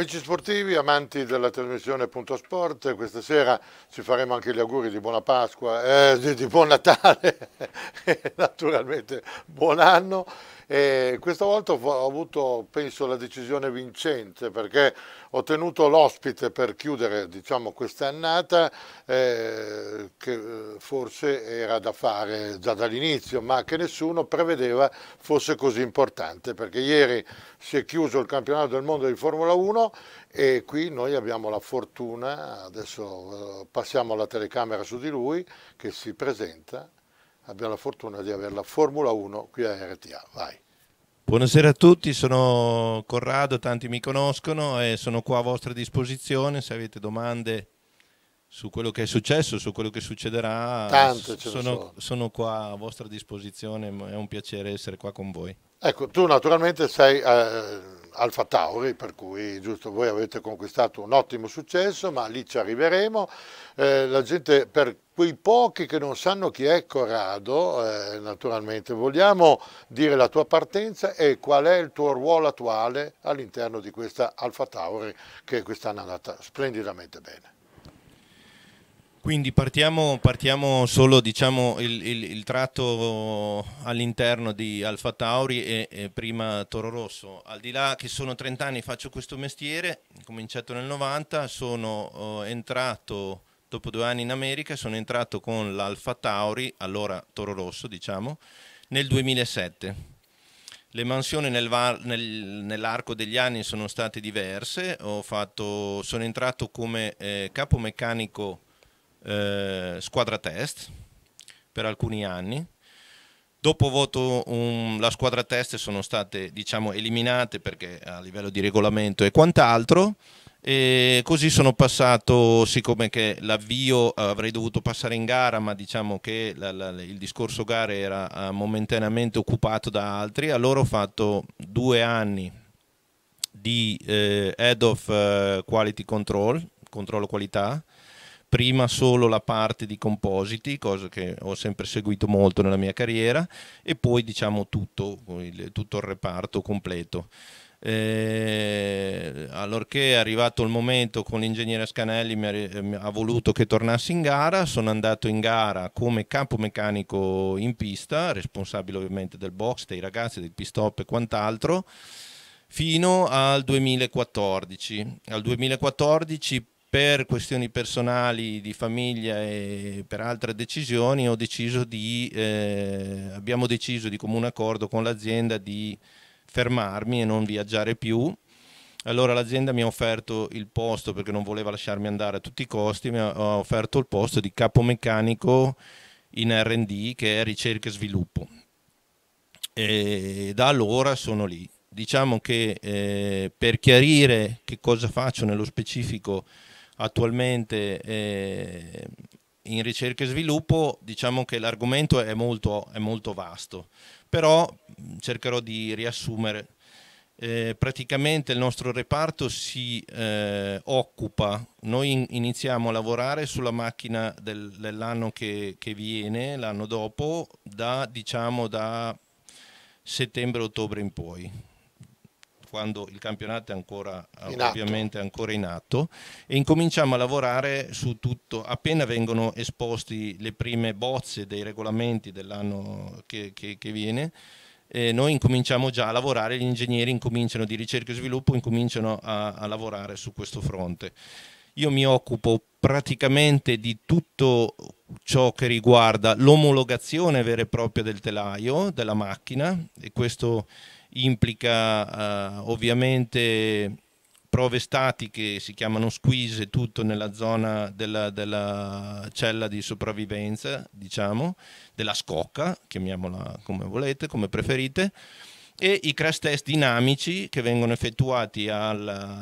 Amici sportivi, amanti della trasmissione Punto Sport, questa sera ci faremo anche gli auguri di buona Pasqua, eh, di, di buon Natale e naturalmente buon anno. E questa volta ho avuto, penso, la decisione vincente perché ho tenuto l'ospite per chiudere diciamo, annata eh, che eh, forse era da fare già dall'inizio, ma che nessuno prevedeva fosse così importante perché ieri si è chiuso il campionato del mondo di Formula 1 e qui noi abbiamo la fortuna, adesso eh, passiamo la telecamera su di lui, che si presenta abbiamo la fortuna di avere la Formula 1 qui a RTA. Vai. Buonasera a tutti, sono Corrado, tanti mi conoscono e sono qua a vostra disposizione se avete domande su quello che è successo, su quello che succederà. Tante ce sono, sono. sono qua a vostra disposizione, è un piacere essere qua con voi. Ecco, tu naturalmente sei eh, Alfa Tauri, per cui giusto voi avete conquistato un ottimo successo, ma lì ci arriveremo. Eh, la gente per quei pochi che non sanno chi è Corrado, eh, naturalmente, vogliamo dire la tua partenza e qual è il tuo ruolo attuale all'interno di questa Alfa Tauri che quest'anno è andata splendidamente bene. Quindi partiamo, partiamo solo diciamo, il, il, il, tratto all'interno di Alfa Tauri e, e, prima Toro Rosso. Al di là che sono 30 anni faccio questo mestiere, ho cominciato nel 90, sono oh, entrato Dopo due anni in America sono entrato con l'Alfa Tauri, allora Toro Rosso diciamo, nel 2007. Le mansioni nel nel, nell'arco degli anni sono state diverse, fatto, sono entrato come eh, capomeccanico eh, squadra test per alcuni anni. Dopo voto um, la squadra test sono state diciamo, eliminate perché a livello di regolamento e quant'altro. E così sono passato, siccome che l'avvio eh, avrei dovuto passare in gara, ma diciamo che la, la, il discorso gara era eh, momentaneamente occupato da altri, allora ho fatto due anni di eh, Head of eh, Quality Control, controllo qualità, prima solo la parte di compositi, cosa che ho sempre seguito molto nella mia carriera, e poi diciamo tutto, il, tutto il reparto completo. Eh, allorché è arrivato il momento con l'ingegnere Scanelli mi ha, mi ha, voluto che tornassi in gara, sono andato in gara come campo meccanico in pista, responsabile ovviamente del box, dei ragazzi, del pistop e quant'altro, fino al 2014. Al 2014 per questioni personali di famiglia e per altre decisioni deciso di, eh, abbiamo deciso di comune accordo con l'azienda di fermarmi e non viaggiare più. Allora l'azienda mi ha offerto il posto perché non voleva lasciarmi andare a tutti i costi, mi ha offerto il posto di capomeccanico in RD che è ricerca e sviluppo. E da allora sono lì. Diciamo che eh, per chiarire che cosa faccio nello specifico attualmente eh, in ricerca e sviluppo, diciamo che l'argomento è molto, è molto vasto però mm, cercherò di riassumere. Eh, praticamente il nostro reparto si eh, occupa, noi in, iniziamo a lavorare sulla macchina del, dell'anno che, che, viene, l'anno dopo, da, diciamo, da settembre-ottobre in poi quando il campionato è ancora in ovviamente atto. ancora in atto e incominciamo a lavorare su tutto appena vengono esposti le prime bozze dei regolamenti dell'anno che, che, che viene eh, noi incominciamo già a lavorare, gli ingegneri incominciano di ricerca e sviluppo, incominciano a, a lavorare su questo fronte. Io mi occupo praticamente di tutto ciò che riguarda l'omologazione vera e propria del telaio, della macchina, e questo implica eh, ovviamente prove statiche, si chiamano squeeze, tutto nella zona della, della, cella di sopravvivenza, diciamo, della scocca, chiamiamola come volete, come preferite, e i crash test dinamici che vengono effettuati a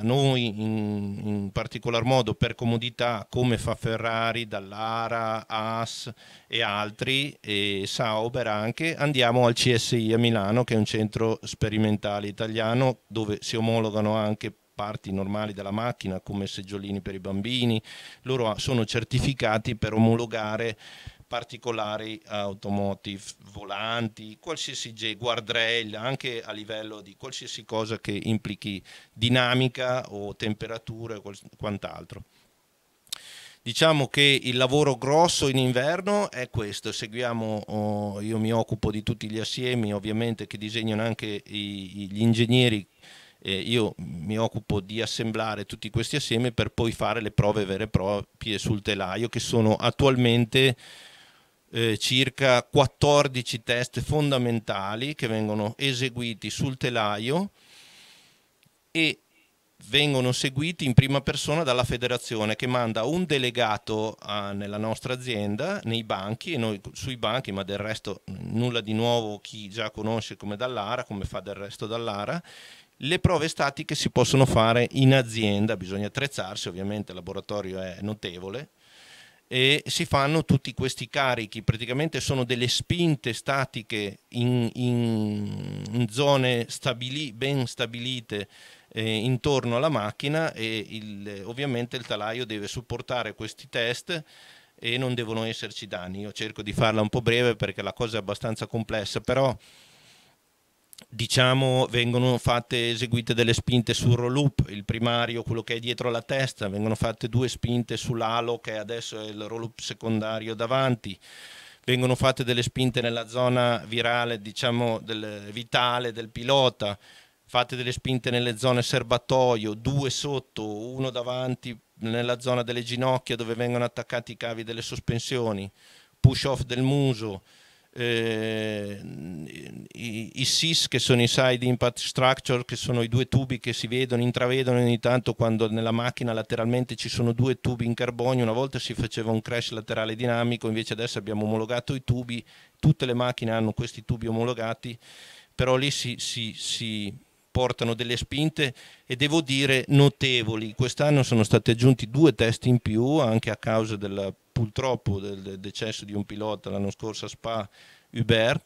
noi in, in, particolar modo per comodità come fa Ferrari, Dallara, Haas e altri e Sauber anche, andiamo al CSI a Milano che è un centro sperimentale italiano dove si omologano anche parti normali della macchina come seggiolini per i bambini, loro sono certificati per omologare particolari eh, automotive, volanti, qualsiasi G, guardrail, anche a livello di qualsiasi cosa che implichi dinamica o temperatura o quant'altro. Diciamo che il lavoro grosso in inverno è questo, seguiamo, oh, io mi occupo di tutti gli assiemi ovviamente che disegnano anche i, gli ingegneri eh, io mi occupo di assemblare tutti questi assieme per poi fare le prove vere e proprie sul telaio che sono attualmente eh, circa 14 test fondamentali che vengono eseguiti sul telaio e vengono seguiti in prima persona dalla federazione che manda un delegato a, ah, nella nostra azienda, nei banchi, e noi sui banchi, ma del resto nulla di nuovo chi già conosce come dall'ARA, come fa del resto dall'ARA, le prove statiche si possono fare in azienda, bisogna attrezzarsi, ovviamente il laboratorio è notevole, e si fanno tutti questi carichi, praticamente sono delle spinte statiche in, in, in zone stabili, ben stabilite eh, intorno alla macchina e il, ovviamente il talaio deve supportare questi test e non devono esserci danni. Io cerco di farla un po' breve perché la cosa è abbastanza complessa, però diciamo vengono fatte eseguite delle spinte sul roll up, il primario, quello che è dietro la testa, vengono fatte due spinte sull'alo che adesso è il roll up secondario davanti. Vengono fatte delle spinte nella zona virale, diciamo, del, vitale del pilota, fate delle spinte nelle zone serbatoio, due sotto, uno davanti nella zona delle ginocchia dove vengono attaccati i cavi delle sospensioni, push off del muso, eh, i, i, SIS che sono i side impact structure che sono i due tubi che si vedono, intravedono ogni tanto quando nella macchina lateralmente ci sono due tubi in carbonio, una volta si faceva un crash laterale dinamico, invece adesso abbiamo omologato i tubi, tutte le macchine hanno questi tubi omologati, però lì si, si, si portano delle spinte e devo dire notevoli. Quest'anno sono stati aggiunti due test in più anche a causa della purtroppo del decesso di un pilota l'anno scorso a Spa Hubert,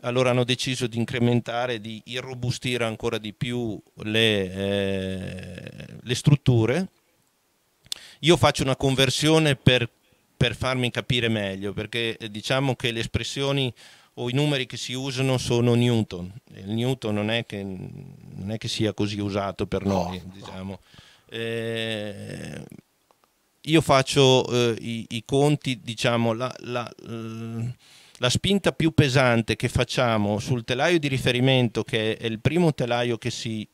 allora hanno deciso di incrementare, di irrobustire ancora di più le, eh, le strutture. Io faccio una conversione per, per farmi capire meglio, perché eh, diciamo che le espressioni o i numeri che si usano sono Newton. Il Newton non è che, non è che sia così usato per noi, no, diciamo. no. Eh, io faccio eh, i, i, conti, diciamo, la, la, la, spinta più pesante che facciamo sul telaio di riferimento, che è il primo telaio che si,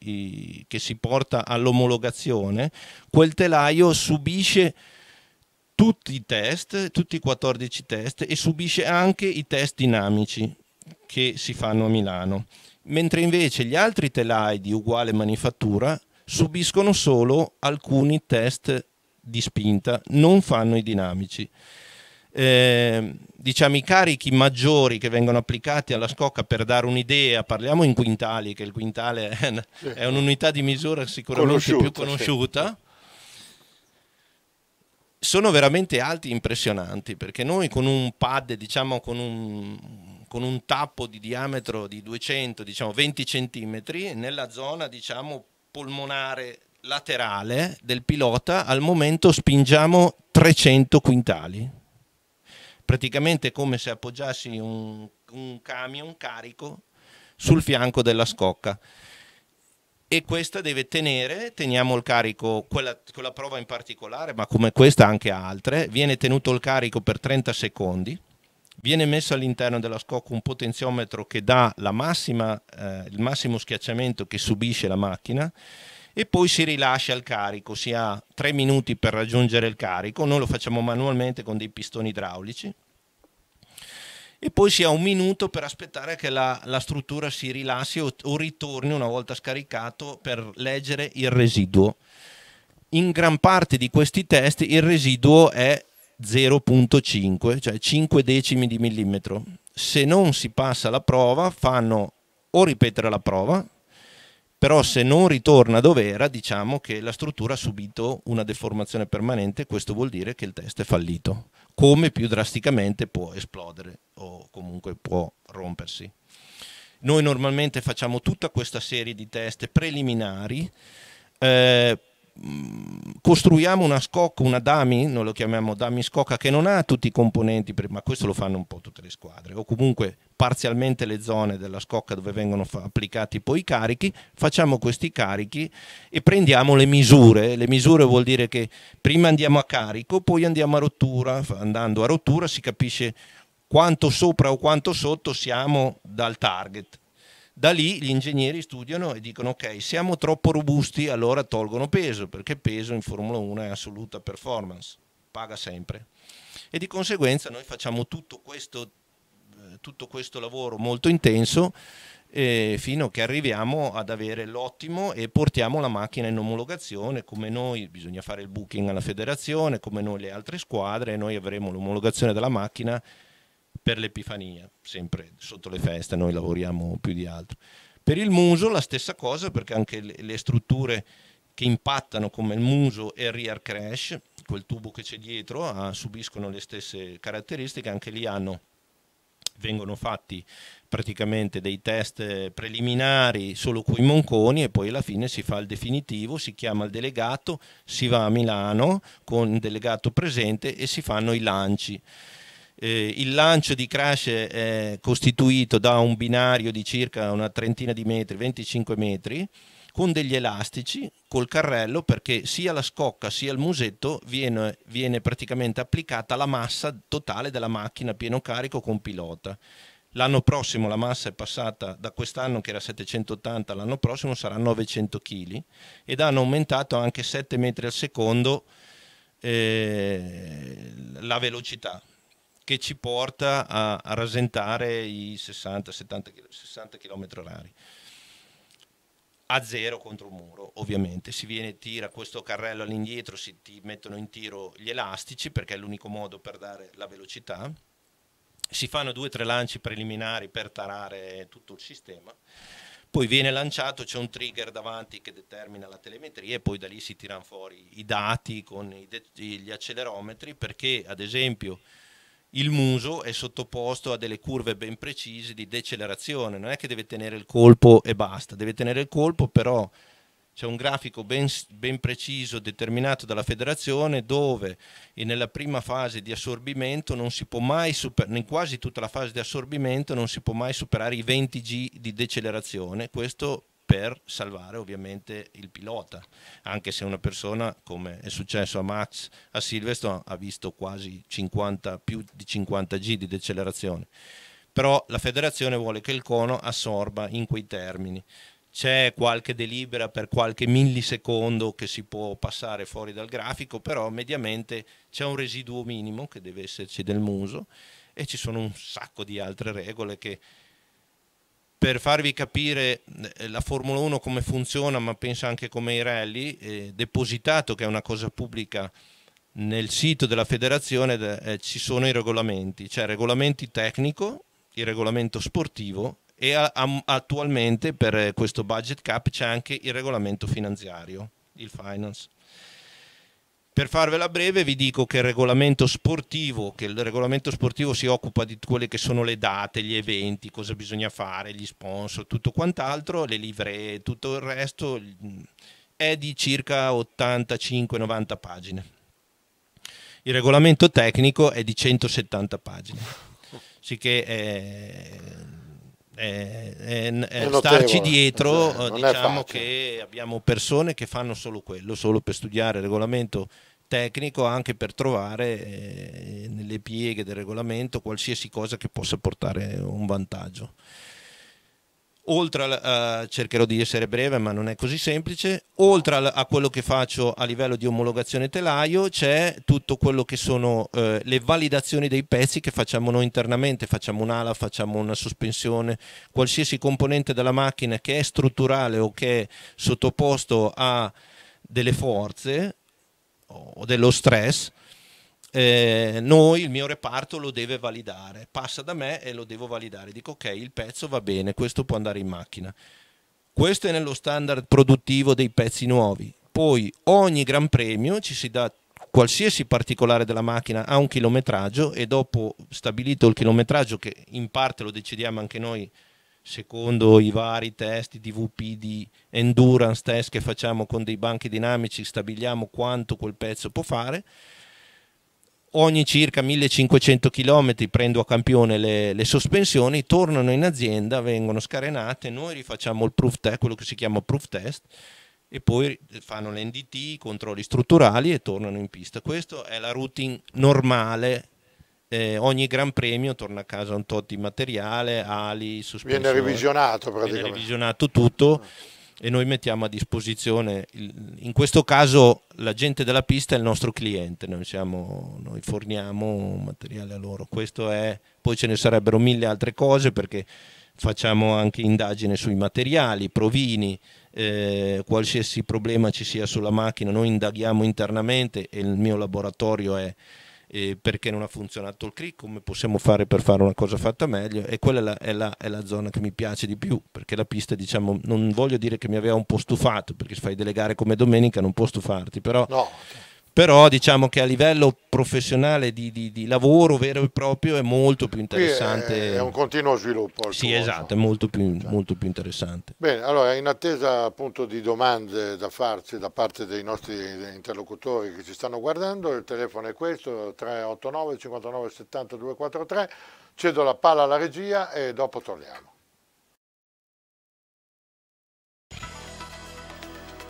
che si porta all'omologazione, quel telaio subisce tutti i test, tutti i 14 test e subisce anche i test dinamici che si fanno a Milano, mentre invece gli altri telai di uguale manifattura subiscono solo alcuni test di spinta, non fanno i dinamici. Eh, diciamo i carichi maggiori che vengono applicati alla scocca per dare un'idea, parliamo in quintali, che il quintale è, un, è un'unità di misura sicuramente conosciuta, più conosciuta, sì. sono veramente alti e impressionanti, perché noi con un pad, diciamo con un, con un tappo di diametro di 200, diciamo 20 cm, nella zona diciamo polmonare laterale del pilota al momento spingiamo 300 quintali. Praticamente come se appoggiassi un, un camion carico sul fianco della scocca e questa deve tenere, teniamo il carico, quella, quella, prova in particolare, ma come questa anche altre, viene tenuto il carico per 30 secondi, viene messo all'interno della scocca un potenziometro che dà massima, eh, il massimo schiacciamento che subisce la macchina e poi si rilascia il carico, si ha tre minuti per raggiungere il carico, noi lo facciamo manualmente con dei pistoni idraulici e poi si ha un minuto per aspettare che la, la struttura si rilassi o, o ritorni una volta scaricato per leggere il residuo. In gran parte di questi test il residuo è 0.5, cioè 5 decimi di millimetro. Se non si passa la prova, fanno o ripetere la prova, però se non ritorna dove era diciamo che la struttura ha subito una deformazione permanente, questo vuol dire che il test è fallito, come più drasticamente può esplodere o comunque può rompersi. Noi normalmente facciamo tutta questa serie di test preliminari eh, Mm, costruiamo una scocca, una dummy, noi lo chiamiamo dummy scocca, che non ha tutti i componenti, ma questo lo fanno un po' tutte le squadre, o comunque parzialmente le zone della scocca dove vengono applicati poi i carichi, facciamo questi carichi e prendiamo le misure. Le misure vuol dire che prima andiamo a carico, poi andiamo a rottura, andando a rottura si capisce quanto sopra o quanto sotto siamo dal target da lì gli ingegneri studiano e dicono ok, siamo troppo robusti, allora tolgono peso, perché peso in Formula 1 è assoluta performance, paga sempre. E di conseguenza noi facciamo tutto questo, eh, tutto questo lavoro molto intenso eh, fino a che arriviamo ad avere l'ottimo e portiamo la macchina in omologazione come noi, bisogna fare il booking alla federazione, come noi le altre squadre, e noi avremo l'omologazione della macchina per l'Epifania, sempre sotto le feste, noi lavoriamo più di altro. Per il muso la stessa cosa, perché anche le, le strutture che impattano come il muso e il rear crash, quel tubo che c'è dietro, ha, subiscono le stesse caratteristiche, anche lì hanno vengono fatti praticamente dei test preliminari solo con i monconi e poi alla fine si fa il definitivo, si chiama il delegato, si va a Milano con il delegato presente e si fanno i lanci. Eh, il lancio di Crash è costituito da un binario di circa una trentina di metri, 25 metri, con degli elastici, col carrello, perché sia la scocca sia il musetto viene, viene praticamente applicata la massa totale della macchina a pieno carico con pilota. L'anno prossimo la massa è passata da quest'anno che era 780, l'anno prossimo sarà 900 kg ed hanno aumentato anche 7 metri al secondo eh, la velocità che ci porta a, a rasentare i 60-70 km orari. A zero contro un muro, ovviamente. Si viene, tira questo carrello all'indietro, si ti mettono in tiro gli elastici perché è l'unico modo per dare la velocità. Si fanno due o tre lanci preliminari per tarare tutto il sistema poi viene lanciato, c'è un trigger davanti che determina la telemetria e poi da lì si tirano fuori i dati con gli accelerometri perché ad esempio il muso è sottoposto a delle curve ben precise di decelerazione, non è che deve tenere il colpo e basta, deve tenere il colpo però c'è un grafico ben, ben, preciso determinato dalla federazione dove nella prima fase di assorbimento non si può mai superare, in quasi tutta la fase di assorbimento non si può mai superare i 20 G di decelerazione, questo per salvare ovviamente il pilota, anche se una persona, come è successo a Max a Silverstone, ha visto quasi 50, più di 50 G di decelerazione. Però la federazione vuole che il cono assorba in quei termini. C'è qualche delibera per qualche millisecondo che si può passare fuori dal grafico, però mediamente c'è un residuo minimo che deve esserci del muso e ci sono un sacco di altre regole che per farvi capire eh, la Formula 1 come funziona, ma penso anche come i rally, eh, depositato che è una cosa pubblica nel sito della federazione eh, ci sono i regolamenti, cioè regolamenti tecnico, il regolamento sportivo e a, a, attualmente per eh, questo budget cap c'è anche il regolamento finanziario, il finance. Per farvela breve vi dico che il regolamento sportivo, che il regolamento sportivo si occupa di quelle che sono le date, gli eventi, cosa bisogna fare, gli sponsor, tutto quant'altro, le livree, tutto il resto è di circa 85-90 pagine. Il regolamento tecnico è di 170 pagine. Sì che è eh, eh, eh, starci dietro, eh, diciamo che abbiamo persone che fanno solo quello, solo per studiare il regolamento tecnico, anche per trovare eh, nelle pieghe del regolamento qualsiasi cosa che possa portare un vantaggio oltre al, uh, cercherò di essere breve ma non è così semplice, oltre al, a quello che faccio a livello di omologazione telaio c'è tutto quello che sono uh, le validazioni dei pezzi che facciamo noi internamente, facciamo un'ala, facciamo una sospensione, qualsiasi componente della macchina che è strutturale o che è sottoposto a delle forze o dello stress, eh, noi, il mio reparto lo deve validare, passa da me e lo devo validare, dico ok, il pezzo va bene, questo può andare in macchina. Questo è nello standard produttivo dei pezzi nuovi. Poi ogni Gran Premio ci si dà qualsiasi particolare della macchina ha un chilometraggio e dopo stabilito il chilometraggio che in parte lo decidiamo anche noi secondo i vari test di VP, di endurance test che facciamo con dei banchi dinamici, stabiliamo quanto quel pezzo può fare ogni circa 1500 km prendo a campione le, le, sospensioni, tornano in azienda, vengono scarenate, noi rifacciamo il proof test, quello che si chiama proof test, e poi fanno l'NDT, i controlli strutturali e tornano in pista. Questa è la routine normale. Eh, ogni gran premio torna a casa un tot di materiale, ali, sospensioni. Viene revisionato praticamente. Viene revisionato tutto. Ah e noi mettiamo a disposizione, in questo caso la gente della pista è il nostro cliente, noi, siamo, noi forniamo materiale a loro, questo è, poi ce ne sarebbero mille altre cose perché facciamo anche indagine sui materiali, provini, eh, qualsiasi problema ci sia sulla macchina, noi indaghiamo internamente e il mio laboratorio è eh, perché non ha funzionato il click, come possiamo fare per fare una cosa fatta meglio e quella è la, è, la, è la, zona che mi piace di più perché la pista diciamo non voglio dire che mi aveva un po' stufato perché se fai delle gare come domenica non può stufarti però no però diciamo che a livello professionale di, di, di lavoro vero e proprio è molto più interessante. È, è un continuo sviluppo. Sì, corso. esatto, è molto più, cioè. molto più, interessante. Bene, allora in attesa appunto di domande da farci da parte dei nostri interlocutori che ci stanno guardando, il telefono è questo, 389 59 70 243, cedo la palla alla regia e dopo torniamo.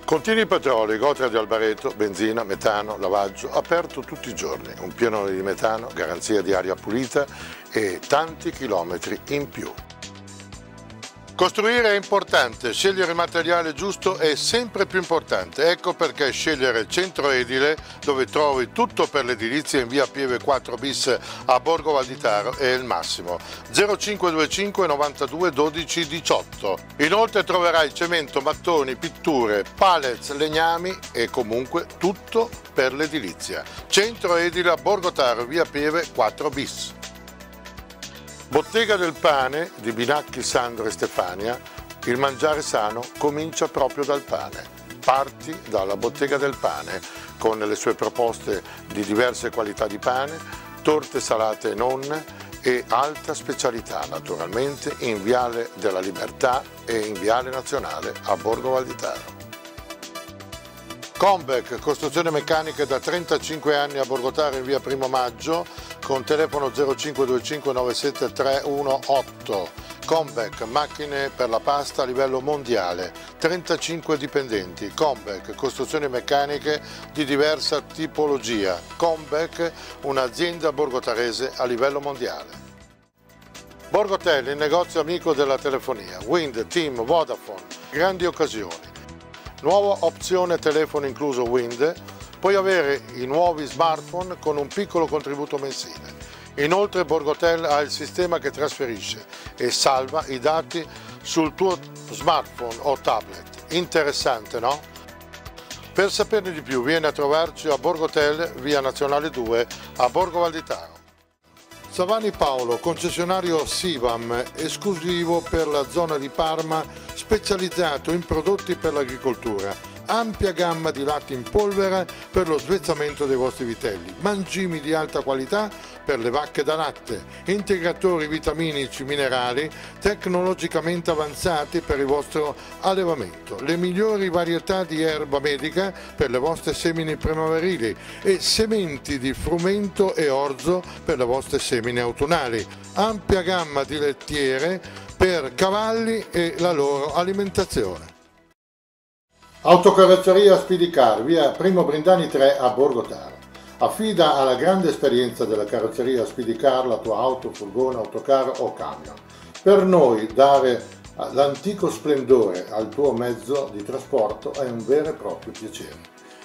Contini Petroli, Gotra di Albareto, benzina, metano, lavaggio, aperto tutti i giorni, un pienone di metano, garanzia di aria pulita e tanti chilometri in più. Costruire è importante, scegliere il materiale giusto è sempre più importante, ecco perché scegliere Centro Edile, dove trovi tutto per l'edilizia in via Pieve 4 bis a Borgo Valditaro è il massimo. 0525 92 12 18. Inoltre troverai cemento, mattoni, pitture, pallets, legnami e comunque tutto per l'edilizia. Centro Edile a Borgo Taro, via Pieve 4 bis. Bottega del pane di Binacchi, Sandro e Stefania, il mangiare sano comincia proprio dal pane. Parti dalla Bottega del pane con le sue proposte di diverse qualità di pane, torte salate e nonne e alta specialità naturalmente in Viale della Libertà e in Viale Nazionale a Borgo Valditaro. Combec, costruzione meccanica da 35 anni a Borgotaro in via Primo Maggio, con telefono 0525 97318. Combec, macchine per la pasta a livello mondiale, 35 dipendenti. Comeback, costruzioni meccaniche di diversa tipologia. Comeback, un'azienda borgotarese a livello mondiale. Borgotel, il negozio amico della telefonia. Wind, Team, Vodafone, grandi occasioni. Nuova opzione telefono incluso Wind, puoi avere i nuovi smartphone con un piccolo contributo mensile. Inoltre Borgotel ha il sistema che trasferisce e salva i dati sul tuo smartphone o tablet. Interessante, no? Per saperne di più vieni a trovarci a Borgotel, via Nazionale 2, a Borgo Valditano. Savani Paolo, concessionario Sivam, esclusivo per la zona di Parma, specializzato in prodotti per l'agricoltura ampia gamma di latte in polvere per lo svezzamento dei vostri vitelli, mangimi di alta qualità per le vacche da latte, integratori vitaminici minerali tecnologicamente avanzati per il vostro allevamento, le migliori varietà di erba medica per le vostre semine primaverili e sementi di frumento e orzo per le vostre semine autunnali, ampia gamma di lettiere per cavalli e la loro alimentazione. Autocarrozzeria Spidicar, via Primo Brindani 3 a Borgo Taro. Affida alla grande esperienza della carrozzeria Spidicar la tua auto, furgone, autocar o camion. Per noi dare l'antico splendore al tuo mezzo di trasporto è un vero e proprio piacere.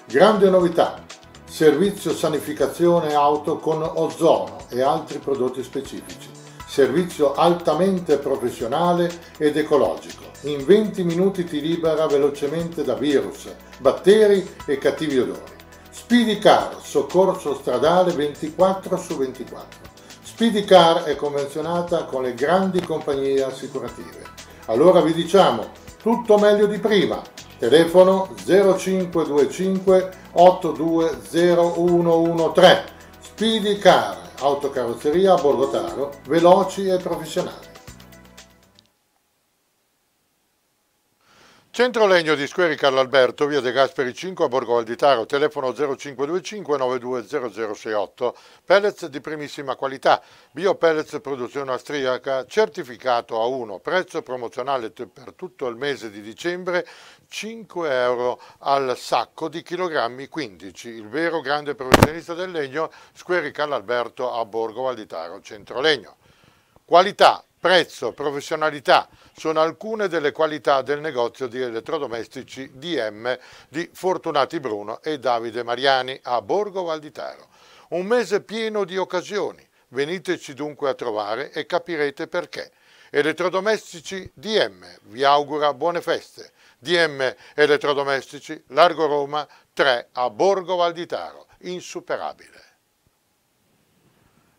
Grande novità, servizio sanificazione auto con ozono e altri prodotti specifici, servizio altamente professionale ed ecologico in 20 minuti ti libera velocemente da virus, batteri e cattivi odori. Speedy Car, soccorso stradale 24 su 24. Speedy Car è convenzionata con le grandi compagnie assicurative. Allora vi diciamo, tutto meglio di prima. Telefono 0525 820113. Speedy Car, autocarrozzeria a Borgotaro, veloci e professionali. Centro Legno di Squeri Carlo Alberto, via De Gasperi 5 a Borgo Valditaro, telefono 0525 920068, pellets di primissima qualità, bio pellets produzione austriaca, certificato A1, prezzo promozionale per tutto il mese di dicembre 5 euro al sacco di chilogrammi 15, il vero grande professionista del legno, Squeri Carlo Alberto a Borgo Valditaro, Centro Legno. Qualità, Prezzo, professionalità sono alcune delle qualità del negozio di elettrodomestici DM di Fortunati Bruno e Davide Mariani a Borgo Valditaro. Un mese pieno di occasioni. Veniteci dunque a trovare e capirete perché. Elettrodomestici DM vi augura buone feste. DM Elettrodomestici, Largo Roma 3 a Borgo Valditaro, insuperabile.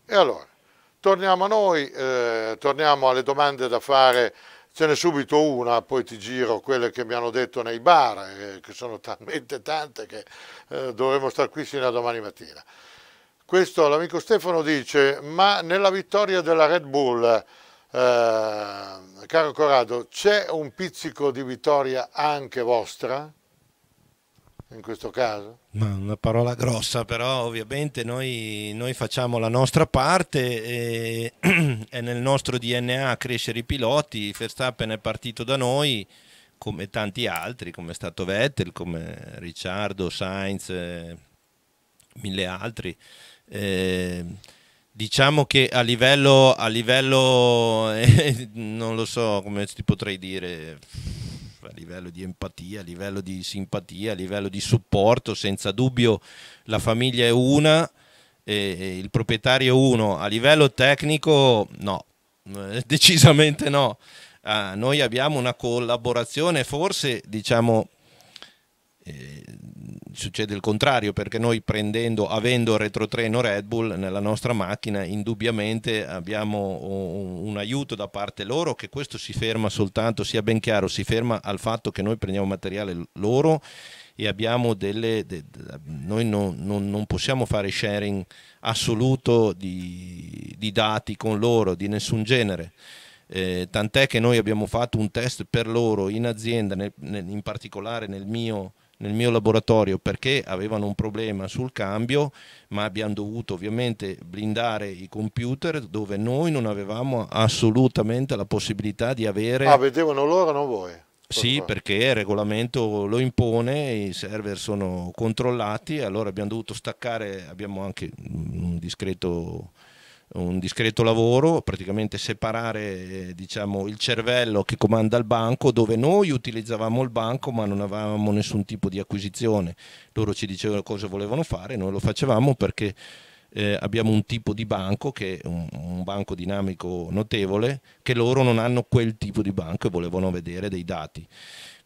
E allora? Torniamo a noi, eh, torniamo alle domande da fare, ce n'è subito una, poi ti giro quelle che mi hanno detto nei bar, eh, che sono talmente tante che eh, dovremmo star qui sino a domani mattina. Questo l'amico Stefano dice, ma nella vittoria della Red Bull, eh, caro Corrado, c'è un pizzico di vittoria anche vostra? in questo caso? Ma una parola grossa, però ovviamente noi, noi facciamo la nostra parte, e è nel nostro DNA crescere i piloti, Verstappen è partito da noi come tanti altri, come è stato Vettel, come Ricciardo, Sainz, eh, mille altri. Eh, diciamo che a livello, a livello eh, non lo so come ti potrei dire a livello di empatia, a livello di simpatia, a livello di supporto, senza dubbio la famiglia è una, e il proprietario è uno, a livello tecnico no, eh, decisamente no. Ah, noi abbiamo una collaborazione forse diciamo eh, succede il contrario perché noi prendendo, avendo retrotreno Red Bull nella nostra macchina indubbiamente abbiamo un, un, aiuto da parte loro che questo si ferma soltanto, sia ben chiaro, si ferma al fatto che noi prendiamo materiale loro e abbiamo delle... De, de, noi non, non, non, possiamo fare sharing assoluto di, di dati con loro di nessun genere. Eh, tant'è che noi abbiamo fatto un test per loro in azienda, nel, nel, in particolare nel mio nel mio laboratorio perché avevano un problema sul cambio, ma abbiamo dovuto ovviamente blindare i computer dove noi non avevamo assolutamente la possibilità di avere... Ah, vedevano loro, non voi? Sì, perché il regolamento lo impone, i server sono controllati, allora abbiamo dovuto staccare, abbiamo anche un discreto un discreto lavoro, praticamente separare diciamo, il cervello che comanda il banco, dove noi utilizzavamo il banco ma non avevamo nessun tipo di acquisizione. Loro ci dicevano cosa volevano fare, noi lo facevamo perché eh, abbiamo un tipo di banco, che è un, un, banco dinamico notevole, che loro non hanno quel tipo di banco e volevano vedere dei dati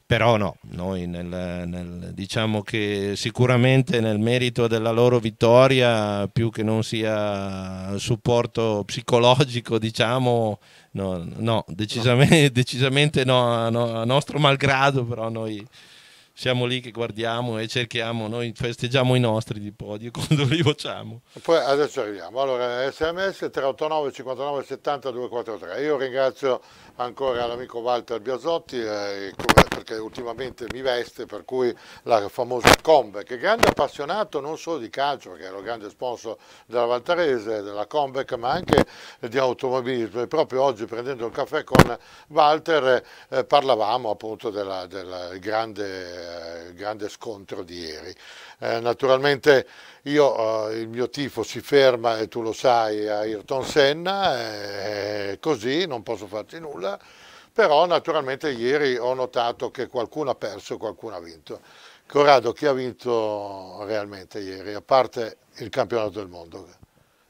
però no, noi nel, nel, diciamo che sicuramente nel merito della loro vittoria, più che non sia supporto psicologico, diciamo, no, no, decisamente, no. decisamente no, no, a nostro malgrado, però noi siamo lì che guardiamo e cerchiamo, noi festeggiamo i nostri di podio quando li facciamo. Poi adesso arriviamo, allora sms 389 59 70 243, io ringrazio ancora l'amico Walter Biasotti eh, perché ultimamente mi veste per cui la famosa Combe grande appassionato non solo di calcio perché ero grande sponsor della Valtarese, della Combec ma anche di automobilismo e proprio oggi prendendo il caffè con Walter eh, parlavamo appunto del grande, eh, grande scontro di ieri eh, naturalmente io, eh, il mio tifo si ferma, e tu lo sai, a Ayrton Senna, eh, eh, così non posso farti nulla, però naturalmente ieri ho notato che qualcuno ha perso e qualcuno ha vinto. Corrado, chi ha vinto realmente ieri, a parte il campionato del mondo?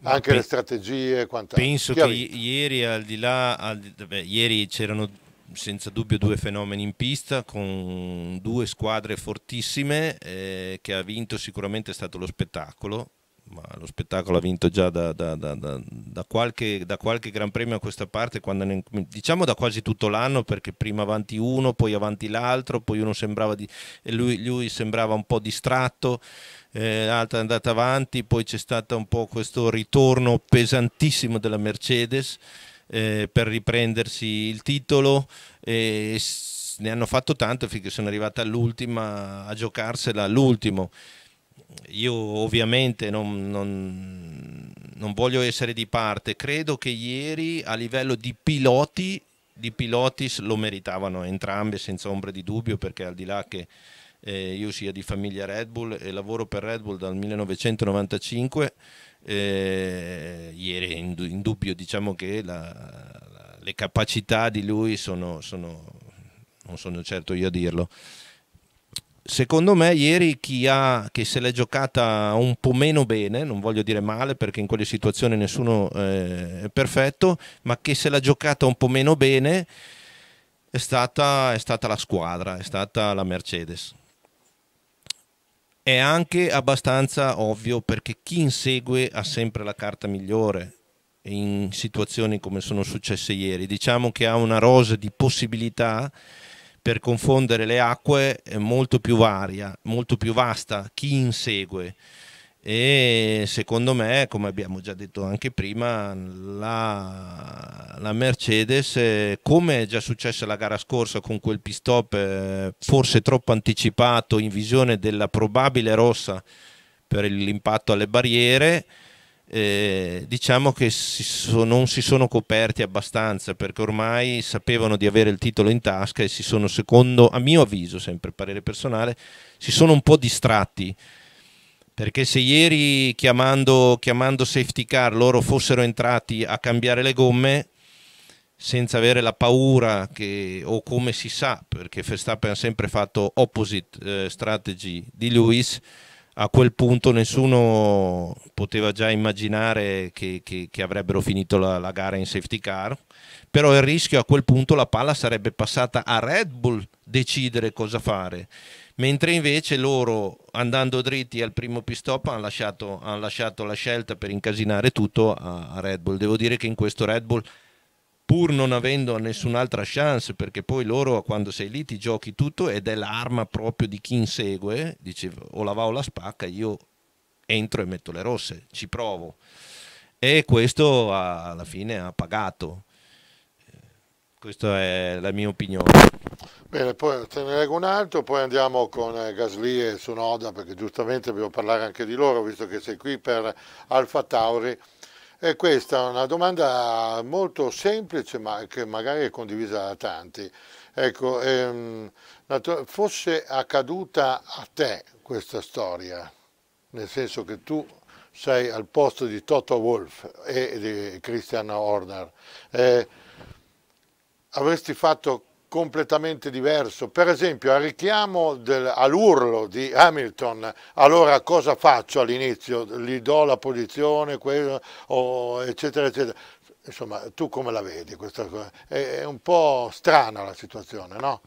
Anche le strategie quant'altro. Penso che ieri, al di là, al, vabbè, ieri c'erano senza dubbio due fenomeni in pista con due squadre fortissime eh, che ha vinto sicuramente è stato lo spettacolo ma lo spettacolo ha vinto già da, da, da, da qualche, qualche, Gran Premio a questa parte, ne, diciamo da quasi tutto l'anno, perché prima avanti uno, poi avanti l'altro, poi uno sembrava di, lui, lui, sembrava un po' distratto, eh, è andata avanti, poi c'è stato un po' questo ritorno pesantissimo della Mercedes eh, per riprendersi il titolo e ne hanno fatto tanto finché sono arrivata all'ultima a giocarsela all'ultimo. Io ovviamente non, non, non voglio essere di parte, credo che ieri a livello di piloti di piloti lo meritavano entrambe senza ombra di dubbio perché al di là che eh, io sia di famiglia Red Bull e lavoro per Red Bull dal 1995 eh, ieri in, in, dubbio diciamo che la, la, le capacità di lui sono, sono, non sono certo io a dirlo secondo me ieri chi, ha, chi se l'è giocata un po' meno bene non voglio dire male perché in quelle situazioni nessuno eh, è perfetto ma chi se l'ha giocata un po' meno bene è stata, è stata la squadra è stata la Mercedes è anche abbastanza ovvio perché chi insegue ha sempre la carta migliore in situazioni come sono successe ieri. Diciamo che ha una rosa di possibilità per confondere le acque eh, molto più varia, molto più vasta chi insegue e secondo me, come abbiamo già detto anche prima, la, la Mercedes, eh, come è già successo la gara scorsa con quel pit stop eh, forse troppo anticipato in visione della probabile rossa per l'impatto alle barriere, eh, diciamo che si so, non si sono coperti abbastanza perché ormai sapevano di avere il titolo in tasca e si sono, secondo, a mio avviso, sempre parere personale, si sono un po' distratti perché se ieri chiamando, chiamando safety car loro fossero entrati a cambiare le gomme, senza avere la paura che, o come si sa, perché Verstappen ha sempre fatto opposite eh, strategy di Lewis, a quel punto nessuno poteva già immaginare che, che, che avrebbero finito la, la, gara in safety car, però il rischio a quel punto la palla sarebbe passata a Red Bull decidere cosa fare mentre invece loro andando dritti al primo pistop hanno lasciato, han lasciato, la scelta per incasinare tutto a, a Red Bull. Devo dire che in questo Red Bull pur non avendo nessun'altra chance, perché poi loro quando sei lì ti giochi tutto ed è l'arma proprio di chi insegue, dice o la va o la spacca, io entro e metto le rosse, ci provo. E questo alla fine ha pagato, questa è la mia opinione. Bene, poi te ne leggo un altro, poi andiamo con eh, Gasly e Sonoda, perché giustamente dobbiamo parlare anche di loro, visto che sei qui per Alfa Tauri. E questa è una domanda molto semplice, ma che magari è condivisa da tanti. Ecco, ehm, fosse accaduta a te questa storia, nel senso che tu sei al posto di Toto Wolff e di Christian Horner, eh, avresti fatto completamente diverso. Per esempio, al richiamo all'urlo di Hamilton, allora cosa faccio all'inizio? Gli do la posizione, quello, oh, eccetera, eccetera. Insomma, tu come la vedi questa cosa? È, è un po' strana la situazione, no?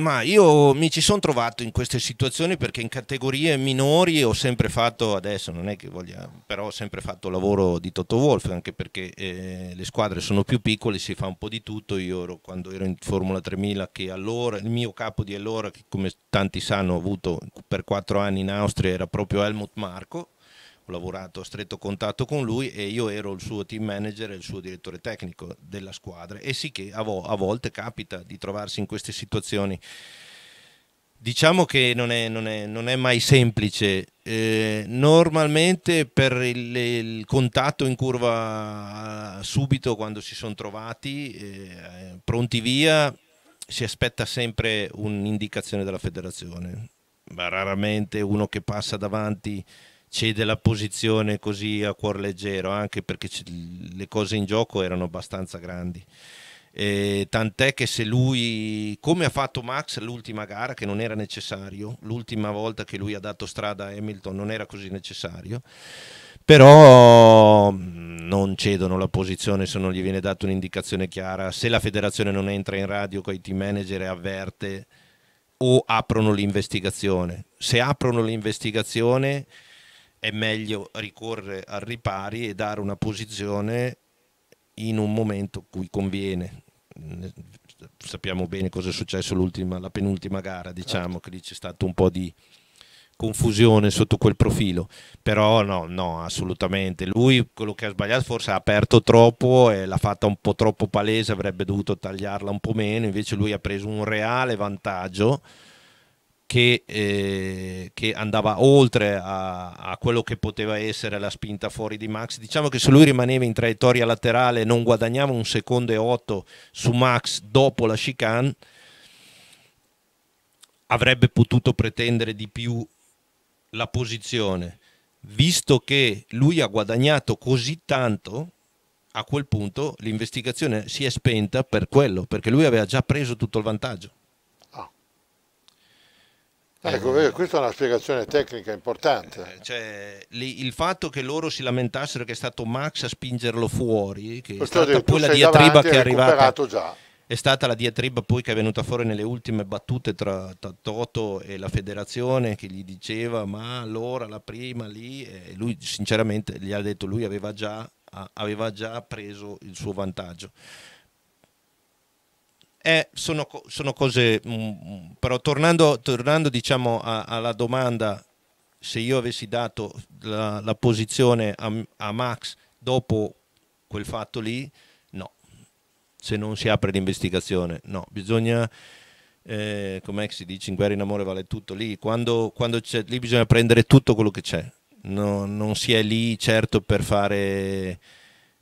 Ma io mi ci sono trovato in queste situazioni perché in categorie minori ho sempre fatto, adesso non è che voglia, però ho sempre fatto lavoro di Toto Wolf, anche perché eh, le squadre sono più piccole, si fa un po' di tutto. Io ero, quando ero in Formula 3000, che allora, il mio capo di allora, che come tanti sanno ho avuto per quattro anni in Austria, era proprio Helmut Marco, lavorato a stretto contatto con lui e io ero il suo team manager e il suo direttore tecnico della squadra e sì che a, vo- a volte capita di trovarsi in queste situazioni. Diciamo che non è, non è, non è mai semplice. Eh, normalmente per il, il, contatto in curva subito quando si sono trovati eh, pronti via si aspetta sempre un'indicazione della federazione. Ma raramente uno che passa davanti cede la posizione così a cuor leggero, anche perché le cose in gioco erano abbastanza grandi. Eh, tant'è che se lui, come ha fatto Max l'ultima gara, che non era necessario, l'ultima volta che lui ha dato strada a Hamilton non era così necessario, però non cedono la posizione se non gli viene data un'indicazione chiara, se la federazione non entra in radio con i team manager e avverte o aprono l'investigazione. Se aprono l'investigazione è meglio ricorrere al ripari e dare una posizione in un momento cui conviene. Sappiamo bene cosa è successo la penultima gara, diciamo certo. che lì c'è stato un po' di confusione sotto quel profilo, però no, no, assolutamente. Lui quello che ha sbagliato forse ha aperto troppo e l'ha fatta un po' troppo palese, avrebbe dovuto tagliarla un po' meno, invece lui ha preso un reale vantaggio che, eh, che andava oltre a, a, quello che poteva essere la spinta fuori di Max. Diciamo che se lui rimaneva in traiettoria laterale non guadagnava un secondo e otto su Max dopo la chicane, avrebbe potuto pretendere di più la posizione. Visto che lui ha guadagnato così tanto, a quel punto l'investigazione si è spenta per quello, perché lui aveva già preso tutto il vantaggio. Ecco, eh, questa è una spiegazione tecnica importante. Eh, cioè, li, il fatto che loro si lamentassero che è stato Max a spingerlo fuori, che è stata poi la diatriba che è arrivata. Già. È stata la diatriba poi che è venuta fuori nelle ultime battute tra, tra Toto e la federazione che gli diceva ma allora la prima lì e lui sinceramente gli ha detto lui aveva già, aveva già preso il suo vantaggio. Eh, sono, sono, cose, mh, mm, mm, però tornando, tornando diciamo, a, alla domanda, se io avessi dato la, la posizione a, a, Max dopo quel fatto lì, no, se non si apre l'investigazione, no, bisogna, eh, come si dice in guerra in amore vale tutto lì, quando, quando c'è, lì bisogna prendere tutto quello che c'è, no, non si è lì certo per fare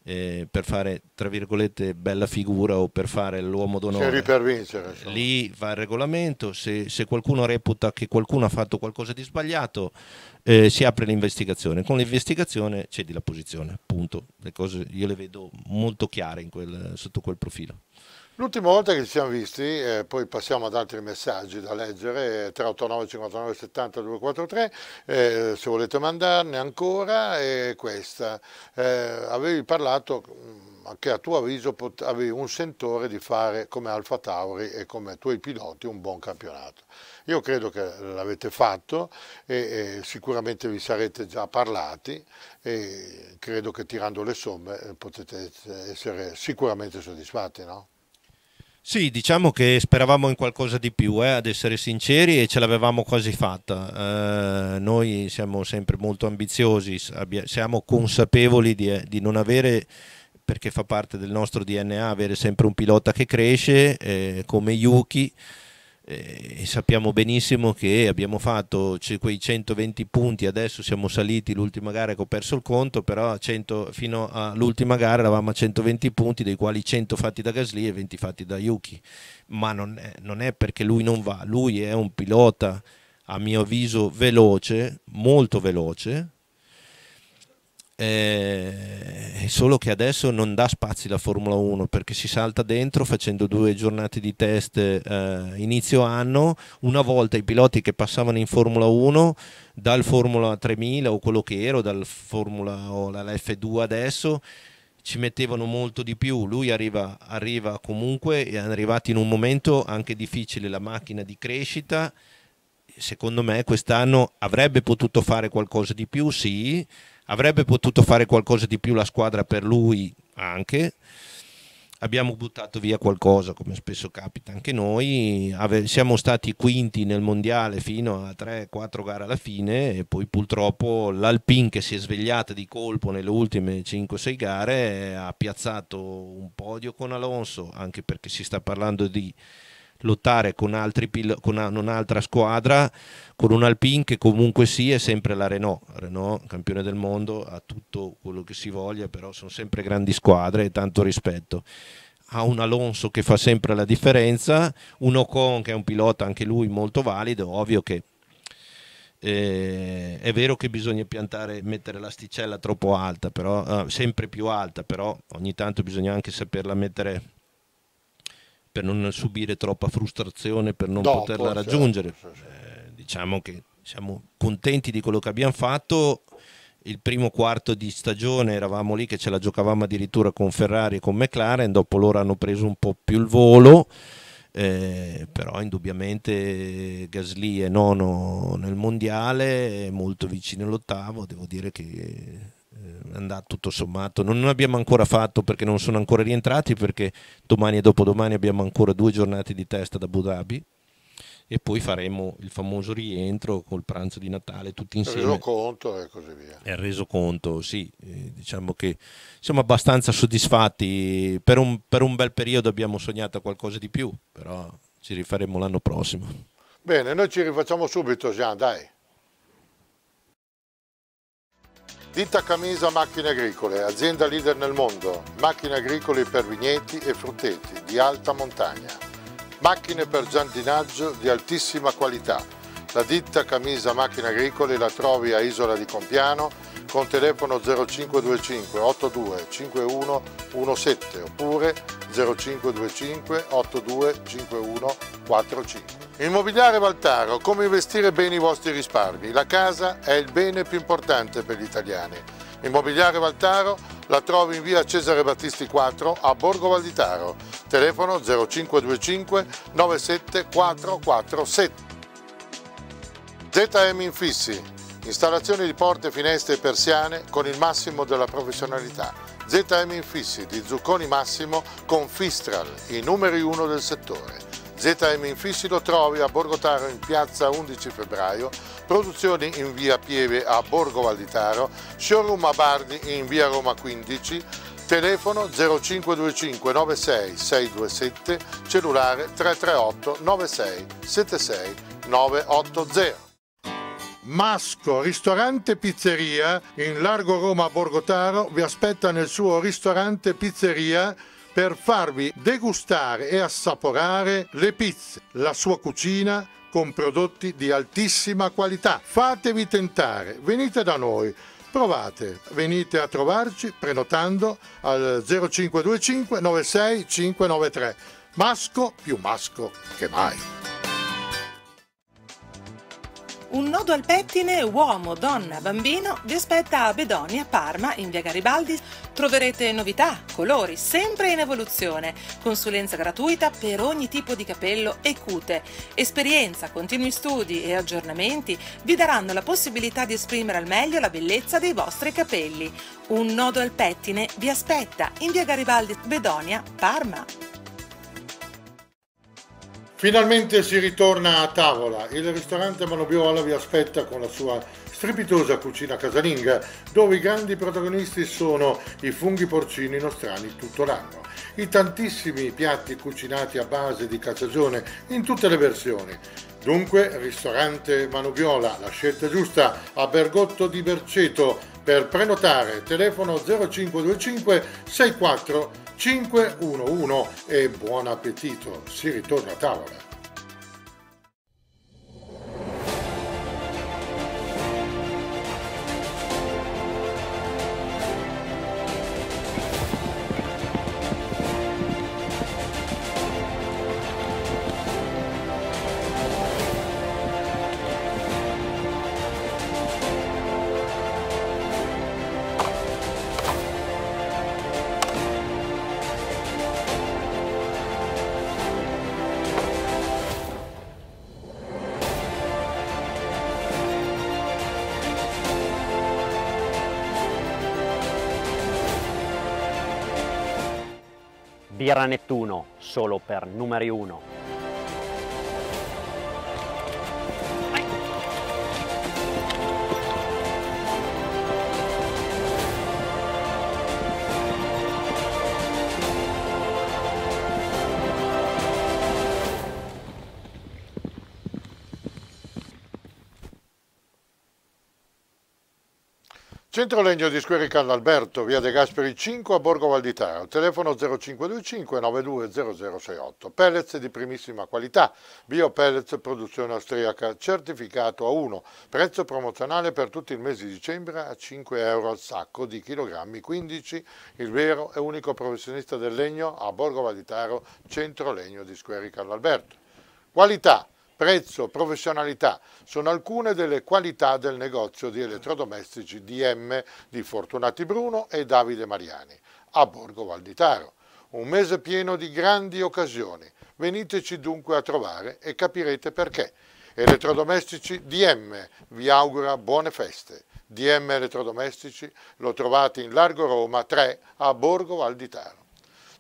eh, per fare, tra virgolette, bella figura o per fare l'uomo d'onore. Per vincere, Lì va il regolamento, se, se, qualcuno reputa che qualcuno ha fatto qualcosa di sbagliato, eh, si apre l'investigazione. Con l'investigazione cedi la posizione, punto. Le cose io le vedo molto chiare quel, sotto quel profilo. L'ultima volta che ci siamo visti, eh, poi passiamo ad altri messaggi da leggere, 389 59 70 243, eh, se volete mandarne ancora, è questa. Eh, avevi parlato mm, che a tuo avviso avevi un sentore di fare come Alfa Tauri e come tuoi piloti un buon campionato. Io credo che l'avete fatto e, e, sicuramente vi sarete già parlati e credo che tirando le somme eh, potete essere sicuramente soddisfatti, no? Sì, diciamo che speravamo in qualcosa di più, eh, ad essere sinceri, e ce l'avevamo quasi fatta. Eh, noi siamo sempre molto ambiziosi, abbia, siamo consapevoli di, eh, di, non avere, perché fa parte del nostro DNA, avere sempre un pilota che cresce eh, come Yuki. Eh, e sappiamo benissimo che abbiamo fatto quei 120 punti, adesso siamo saliti l'ultima gara che ho perso il conto, però 100, fino all'ultima gara eravamo a 120 punti, dei quali 100 fatti da Gasly e 20 fatti da Yuki, ma non è, non è perché lui non va, lui è un pilota a mio avviso veloce, molto veloce, eh, solo che adesso non dà spazi la Formula 1 perché si salta dentro facendo due giornate di test eh, inizio anno. Una volta i piloti che passavano in Formula 1 dal Formula 3000 o quello che ero, dal Formula o la F2 adesso ci mettevano molto di più. Lui arriva, arriva comunque, è arrivato in un momento anche difficile, la macchina di crescita. Secondo me quest'anno avrebbe potuto fare qualcosa di più, sì, Avrebbe potuto fare qualcosa di più la squadra per lui anche. Abbiamo buttato via qualcosa, come spesso capita anche noi. siamo stati quinti nel mondiale fino a 3-4 gare alla fine e poi purtroppo l'Alpin che si è svegliata di colpo nelle ultime 5-6 gare ha piazzato un podio con Alonso, anche perché si sta parlando di lottare con, altri, con un'altra squadra, con un Alpine che comunque sì è sempre la Renault, Renault campione del mondo, ha tutto quello che si voglia, però sono sempre grandi squadre e tanto rispetto. Ha un Alonso che fa sempre la differenza, un Ocon che è un pilota anche lui molto valido, ovvio che eh, è vero che bisogna piantare, mettere l'asticella troppo alta, però, eh, sempre più alta, però ogni tanto bisogna anche saperla mettere per non subire troppa frustrazione, per non Dopo, poterla raggiungere. Certo, certo. Eh, diciamo che siamo contenti di quello che abbiamo fatto. Il primo quarto di stagione eravamo lì che ce la giocavamo addirittura con Ferrari e con McLaren, dopo loro hanno preso un po' più il volo. Eh, però indubbiamente Gasly è nono nel mondiale, molto vicino all'ottavo, devo dire che eh, andato tutto sommato. Non abbiamo ancora fatto perché non sono ancora rientrati perché domani e dopodomani abbiamo ancora due giornate di testa da Abu Dhabi e poi faremo il famoso rientro col pranzo di Natale tutti insieme. Reso conto e così via. È reso conto, sì, eh, diciamo che siamo abbastanza soddisfatti. Per un, per un bel periodo abbiamo sognato qualcosa di più, però ci rifaremo l'anno prossimo. Bene, noi ci rifacciamo subito, Gian, dai. Ditta Camisa Macchine Agricole, azienda leader nel mondo, macchine agricole per vigneti e frutteti di alta montagna, macchine per giardinaggio di altissima qualità. La ditta Camisa Macchine Agricole la trovi a Isola di Compiano, con telefono 0525 82 51 17 oppure 0525 82 51 45. Immobiliare Valtaro, come investire bene i vostri risparmi? La casa è il bene più importante per gli italiani. Immobiliare Valtaro la trovi in via Cesare Battisti 4 a Borgo Valditaro, telefono 0525 97 447. ZM Infissi, Installazione di porte, finestre e persiane con il massimo della professionalità. ZM Infissi di Zucconi Massimo con Fistral, i numeri uno del settore. ZM Infissi lo trovi a Borgotaro in piazza 11 febbraio, produzioni in via Pieve a Borgo Valditaro, showroom a Bardi in via Roma 15, telefono 0525 96 627, cellulare 338 96 76 980. Masco Ristorante Pizzeria in largo Roma a Borgotaro vi aspetta nel suo ristorante pizzeria per farvi degustare e assaporare le pizze, la sua cucina con prodotti di altissima qualità. Fatevi tentare, venite da noi. Provate, venite a trovarci prenotando al 0525 96 593. Masco più masco che mai. Un nodo al pettine, uomo, donna, bambino, vi aspetta a Bedonia, Parma, in via Garibaldi. Troverete novità, colori, sempre in evoluzione, consulenza gratuita per ogni tipo di capello e cute. Esperienza, continui studi e aggiornamenti vi daranno la possibilità di esprimere al meglio la bellezza dei vostri capelli. Un nodo al pettine vi aspetta in via Garibaldi, Bedonia, Parma. Finalmente si ritorna a tavola. Il ristorante Manobiola vi aspetta con la sua strepitosa cucina casalinga, dove i grandi protagonisti sono i funghi porcini nostrani tutto l'anno. I tantissimi piatti cucinati a base di cacciagione in tutte le versioni. Dunque, ristorante Manubiola, la scelta giusta a Bergotto di Berceto, per prenotare telefono 0525 64 511 e buon appetito, si ritorna a tavola. Riviera Nettuno, solo per numeri 1. Centro Legno di Squeri Carlo Alberto, via De Gasperi 5 a Borgo Valditaro, telefono 0525 920068. Pellets di primissima qualità, bio pellets produzione austriaca, certificato A1, prezzo promozionale per tutto il mese di dicembre a 5 euro al sacco di chilogrammi 15, il vero e unico professionista del legno a Borgo Valditaro, Centro Legno di Squeri Carlo Alberto. Qualità, prezzo, professionalità sono alcune delle qualità del negozio di elettrodomestici DM di Fortunati Bruno e Davide Mariani a Borgo Valditaro. Un mese pieno di grandi occasioni. Veniteci dunque a trovare e capirete perché. Elettrodomestici DM vi augura buone feste. DM Elettrodomestici lo trovate in Largo Roma 3 a Borgo Valditaro.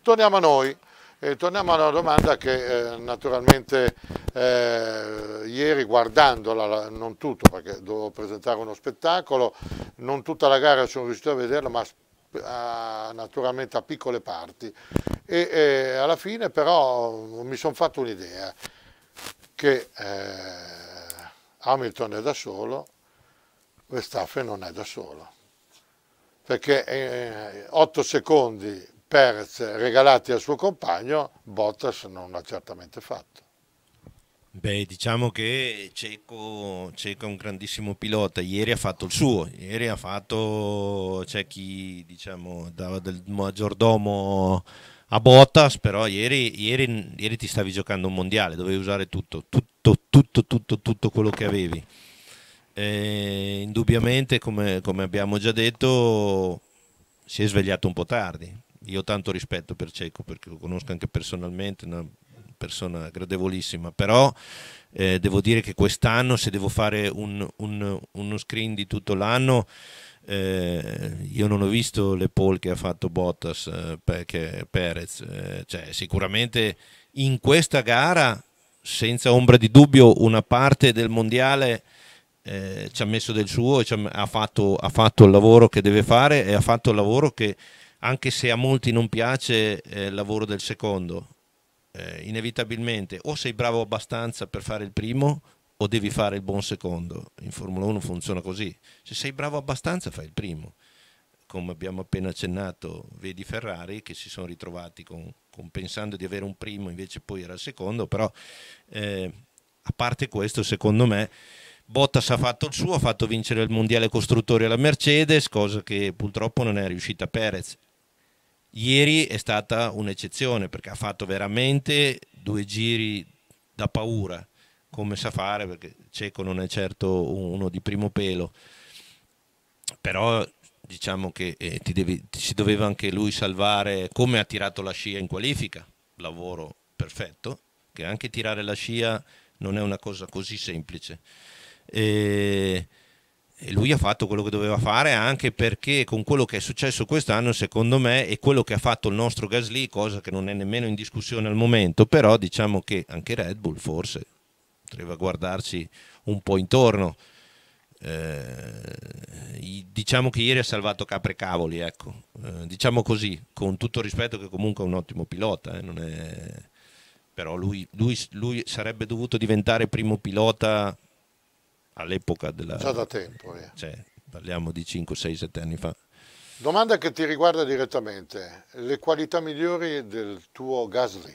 Torniamo a noi. E eh, torniamo alla domanda che eh, naturalmente eh, ieri guardandola, non tutto perché dovevo presentare uno spettacolo, non tutta la gara sono riuscito a vederla ma a, naturalmente a piccole parti e, e eh, alla fine però mi sono fatto un'idea che eh, Hamilton è da solo, Verstappen non è da solo perché 8 eh, secondi Perez regalati al suo compagno, Bottas non l'ha certamente fatto. Beh, diciamo che Ceco, Ceco, è un grandissimo pilota, ieri ha fatto il suo, ieri ha fatto, c'è chi diciamo, dava del maggiordomo a Bottas, però ieri, ieri, ieri, ti stavi giocando un mondiale, dovevi usare tutto, tutto, tutto, tutto, tutto quello che avevi. E, eh, indubbiamente, come, come abbiamo già detto, si è svegliato un po' tardi, io ho tanto rispetto per Cecco perché lo conosco anche personalmente, una persona gradevolissima, però eh, devo dire che quest'anno se devo fare un, un, uno screen di tutto l'anno... Eh, io non ho visto le poll che ha fatto Bottas eh, Perez, eh, cioè, sicuramente in questa gara, senza ombra di dubbio, una parte del mondiale eh, ci ha messo del suo ha fatto, ha fatto il lavoro che deve fare e ha fatto il lavoro che anche se a molti non piace eh, il lavoro del secondo, eh, inevitabilmente o sei bravo abbastanza per fare il primo o devi fare il buon secondo. In Formula 1 funziona così. Se sei bravo abbastanza fai il primo. Come abbiamo appena accennato, vedi Ferrari che si sono ritrovati con, con pensando di avere un primo, invece poi era il secondo, però eh, a parte questo, secondo me, Bottas ha fatto il suo, ha fatto vincere il mondiale costruttori alla Mercedes, cosa che purtroppo non è riuscita Perez. Ieri è stata un'eccezione perché ha fatto veramente due giri da paura, come sa fare perché Cieco non è certo uno di primo pelo, però diciamo che eh, ti devi, ti, si doveva anche lui salvare come ha tirato la scia in qualifica, lavoro perfetto, che anche tirare la scia non è una cosa così semplice. E e lui ha fatto quello che doveva fare anche perché con quello che è successo quest'anno, secondo me, e quello che ha fatto il nostro Gasly, cosa che non è nemmeno in discussione al momento, però diciamo che anche Red Bull forse potrebbe guardarsi un po' intorno. Eh, diciamo che ieri ha salvato capre cavoli, ecco. Eh, diciamo così, con tutto il rispetto che comunque è un ottimo pilota, eh, è... però lui, lui, lui sarebbe dovuto diventare primo pilota all'epoca della... Già da tempo, eh. cioè, parliamo di 5, 6, 7 anni fa. Domanda che ti riguarda direttamente, le qualità migliori del tuo Gasly?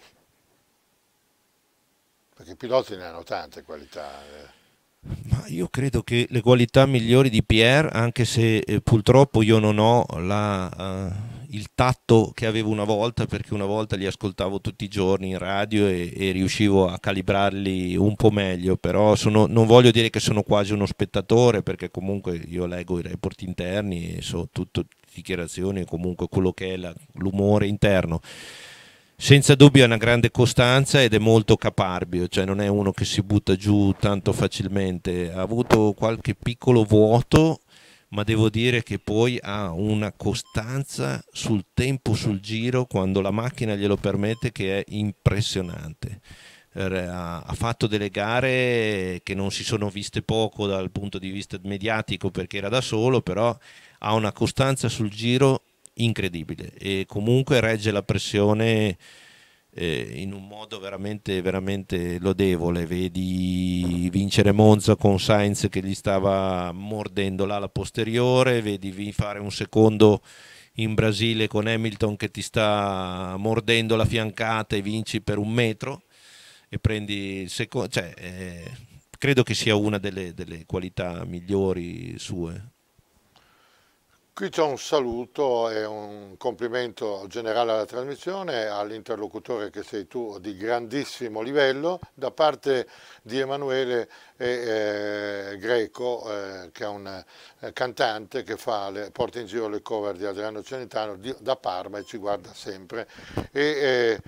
Perché i piloti ne hanno tante qualità. Eh. Ma io credo che le qualità migliori di Pierre, anche se eh, purtroppo io non ho la... Uh il tatto che avevo una volta perché una volta li ascoltavo tutti i giorni in radio e, e riuscivo a calibrarli un po' meglio, però sono, non voglio dire che sono quasi uno spettatore perché comunque io leggo i report interni e so tutto, dichiarazioni e comunque quello che è la, l'umore interno. Senza dubbio è una grande costanza ed è molto caparbio, cioè non è uno che si butta giù tanto facilmente, ha avuto qualche piccolo vuoto ma devo dire che poi ha una costanza sul tempo, sul giro, quando la macchina glielo permette, che è impressionante. Er, ha fatto delle gare che non si sono viste poco dal punto di vista mediatico perché era da solo, però ha una costanza sul giro incredibile e comunque regge la pressione eh, in un modo veramente, veramente lodevole. Vedi vincere Monza con Sainz che gli stava mordendo l'ala posteriore, vedi fare un secondo in Brasile con Hamilton che ti sta mordendo la fiancata e vinci per un metro e prendi il secondo. Cioè, eh, credo che sia una delle, delle qualità migliori sue. Qui c'è un saluto e un complimento generale alla trasmissione, all'interlocutore che sei tu di grandissimo livello, da parte di Emanuele e, eh, Greco, eh, che è un eh, cantante che le, porta in giro le cover di Adriano Celentano di, da Parma e ci guarda sempre. E, eh,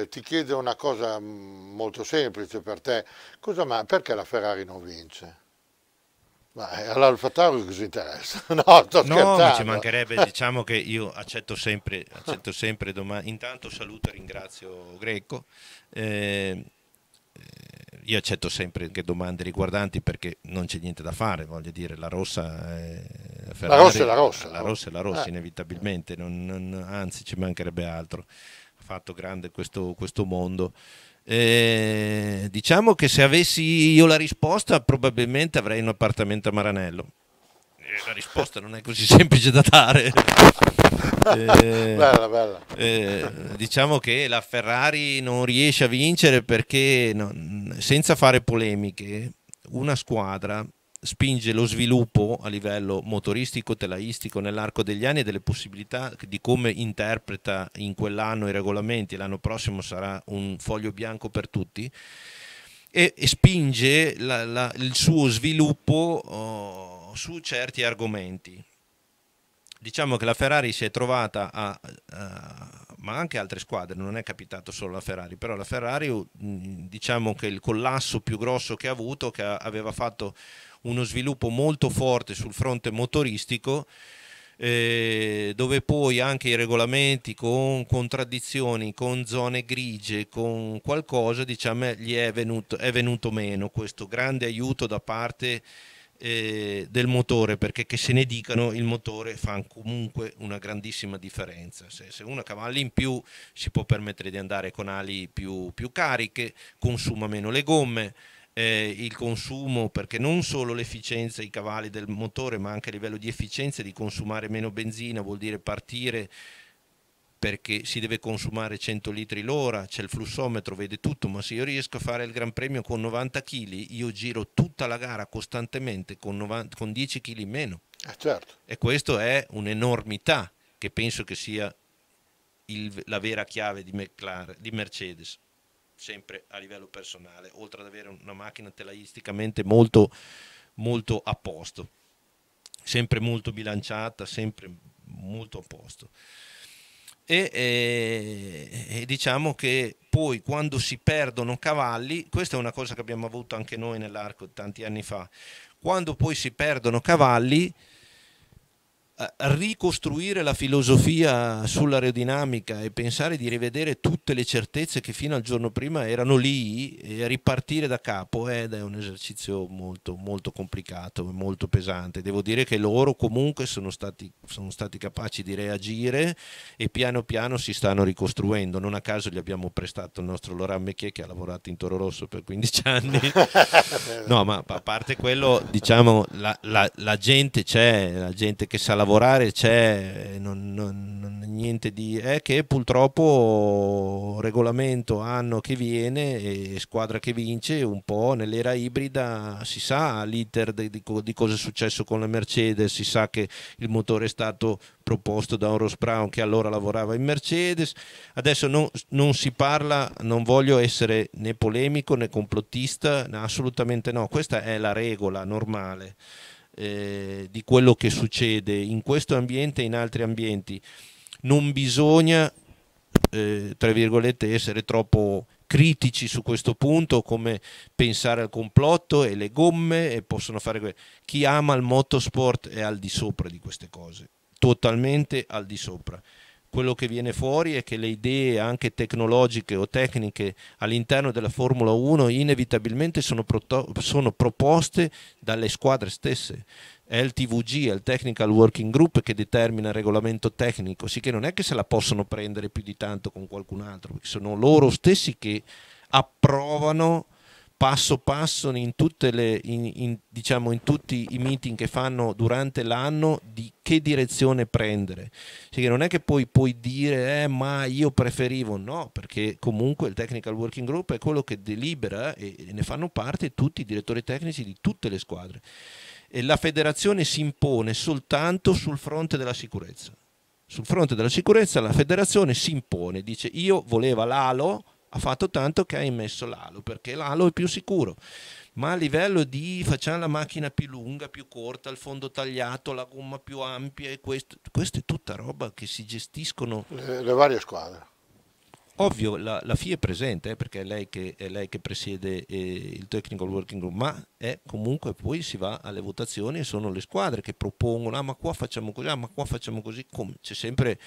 eh, ti chiedo una cosa mm, molto semplice per te, cosa, ma, perché la Ferrari non vince? Ma eh, allora il fattore cosa interessa? No, sto no ma ci mancherebbe, diciamo che io accetto sempre, accetto sempre domani. Intanto saluto e ringrazio Greco. Ehm, eh, io accetto sempre anche domande riguardanti perché non c'è niente da fare, voglio dire, la rossa eh, è Ferrari, la rossa è la rossa, la rossa, è la rossa eh. inevitabilmente, non, non, anzi ci mancherebbe altro. Ha fatto grande questo, questo mondo. Eh, diciamo che se avessi io la risposta probabilmente avrei un appartamento a Maranello. Eh, la risposta non è così semplice da dare. Eh, bella, bella. Eh, diciamo che la Ferrari non riesce a vincere perché non, senza fare polemiche una squadra spinge lo sviluppo a livello motoristico, telaistico nell'arco degli anni e delle possibilità di come interpreta in quell'anno i regolamenti, l'anno prossimo sarà un foglio bianco per tutti, e, e spinge la, la, il suo sviluppo oh, su certi argomenti. Diciamo che la Ferrari si è trovata a, a ma anche altre squadre, non è capitato solo la Ferrari, però la Ferrari mm, diciamo che il collasso più grosso che ha avuto, che aveva fatto uno sviluppo molto forte sul fronte motoristico eh, dove poi anche i regolamenti con contraddizioni, con zone grigie, con qualcosa, diciamo, gli è venuto, è venuto meno questo grande aiuto da parte eh, del motore, perché che se ne dicano il motore fa comunque una grandissima differenza. Se, se uno cavalli in più si può permettere di andare con ali più, più cariche, consuma meno le gomme eh, il consumo, perché non solo l'efficienza, i cavalli del motore, ma anche a livello di efficienza di consumare meno benzina, vuol dire partire perché si deve consumare 100 litri l'ora, c'è il flussometro, vede tutto, ma se io riesco a fare il Gran Premio con 90 kg, io giro tutta la gara costantemente con, 90, con 10 kg in meno. Eh certo. E questo è un'enormità che penso che sia il, la vera chiave di, McLaren, di Mercedes sempre a livello personale, oltre ad avere una macchina telaisticamente molto, molto a posto, sempre molto bilanciata, sempre molto a posto. E, e, e, diciamo che poi quando si perdono cavalli, questa è una cosa che abbiamo avuto anche noi nell'arco tanti anni fa, quando poi si perdono cavalli ricostruire la filosofia sull'aerodinamica e pensare di rivedere tutte le certezze che fino al giorno prima erano lì e ripartire da capo ed eh, è un esercizio molto, molto complicato e molto pesante. Devo dire che loro comunque sono stati, sono stati capaci di reagire e piano piano si stanno ricostruendo. Non a caso gli abbiamo prestato il nostro Laurent Mechier che ha lavorato in Toro Rosso per 15 anni. No, ma a parte quello, diciamo, la, la, la gente c'è, la gente che sa lavorare lavorare c'è, eh, non, non, niente di... è che purtroppo regolamento anno che viene e squadra che vince un po' nell'era ibrida si sa l'iter di, di, di cosa è successo con la Mercedes, si sa che il motore è stato proposto da un Ross Brown che allora lavorava in Mercedes. Adesso non, non, si parla, non voglio essere né polemico né complottista, assolutamente no, questa è la regola normale. Eh, di quello che succede in questo ambiente e in altri ambienti. Non bisogna, eh, tra virgolette, essere troppo critici su questo punto, come pensare al complotto e le gomme e possono fare que- Chi ama il motorsport è al di sopra di queste cose, totalmente al di sopra quello che viene fuori è che le idee anche tecnologiche o tecniche all'interno della Formula 1 inevitabilmente sono, sono proposte dalle squadre stesse. È il TVG, è il Technical Working Group che determina il regolamento tecnico, sicché non è che se la possono prendere più di tanto con qualcun altro, sono loro stessi che approvano passo passo in, le, in, in, diciamo, in, tutti i meeting che fanno durante l'anno di che direzione prendere. Cioè non è che poi puoi dire eh, ma io preferivo, no, perché comunque il Technical Working Group è quello che delibera e, e ne fanno parte tutti i direttori tecnici di tutte le squadre. E la federazione si impone soltanto sul fronte della sicurezza. Sul fronte della sicurezza la federazione si impone, dice io volevo l'alo ha fatto tanto che ha emesso l'alo perché l'alo è più sicuro ma a livello di facciamo la macchina più lunga più corta il fondo tagliato la gomma più ampia e questo, questa è tutta roba che si gestiscono le, eh, le varie squadre ovvio la, la FIA è presente eh, perché è lei che, è lei che presiede eh, il technical working group ma è, comunque poi si va alle votazioni e sono le squadre che propongono ah ma qua facciamo così ah ma qua facciamo così Come? c'è sempre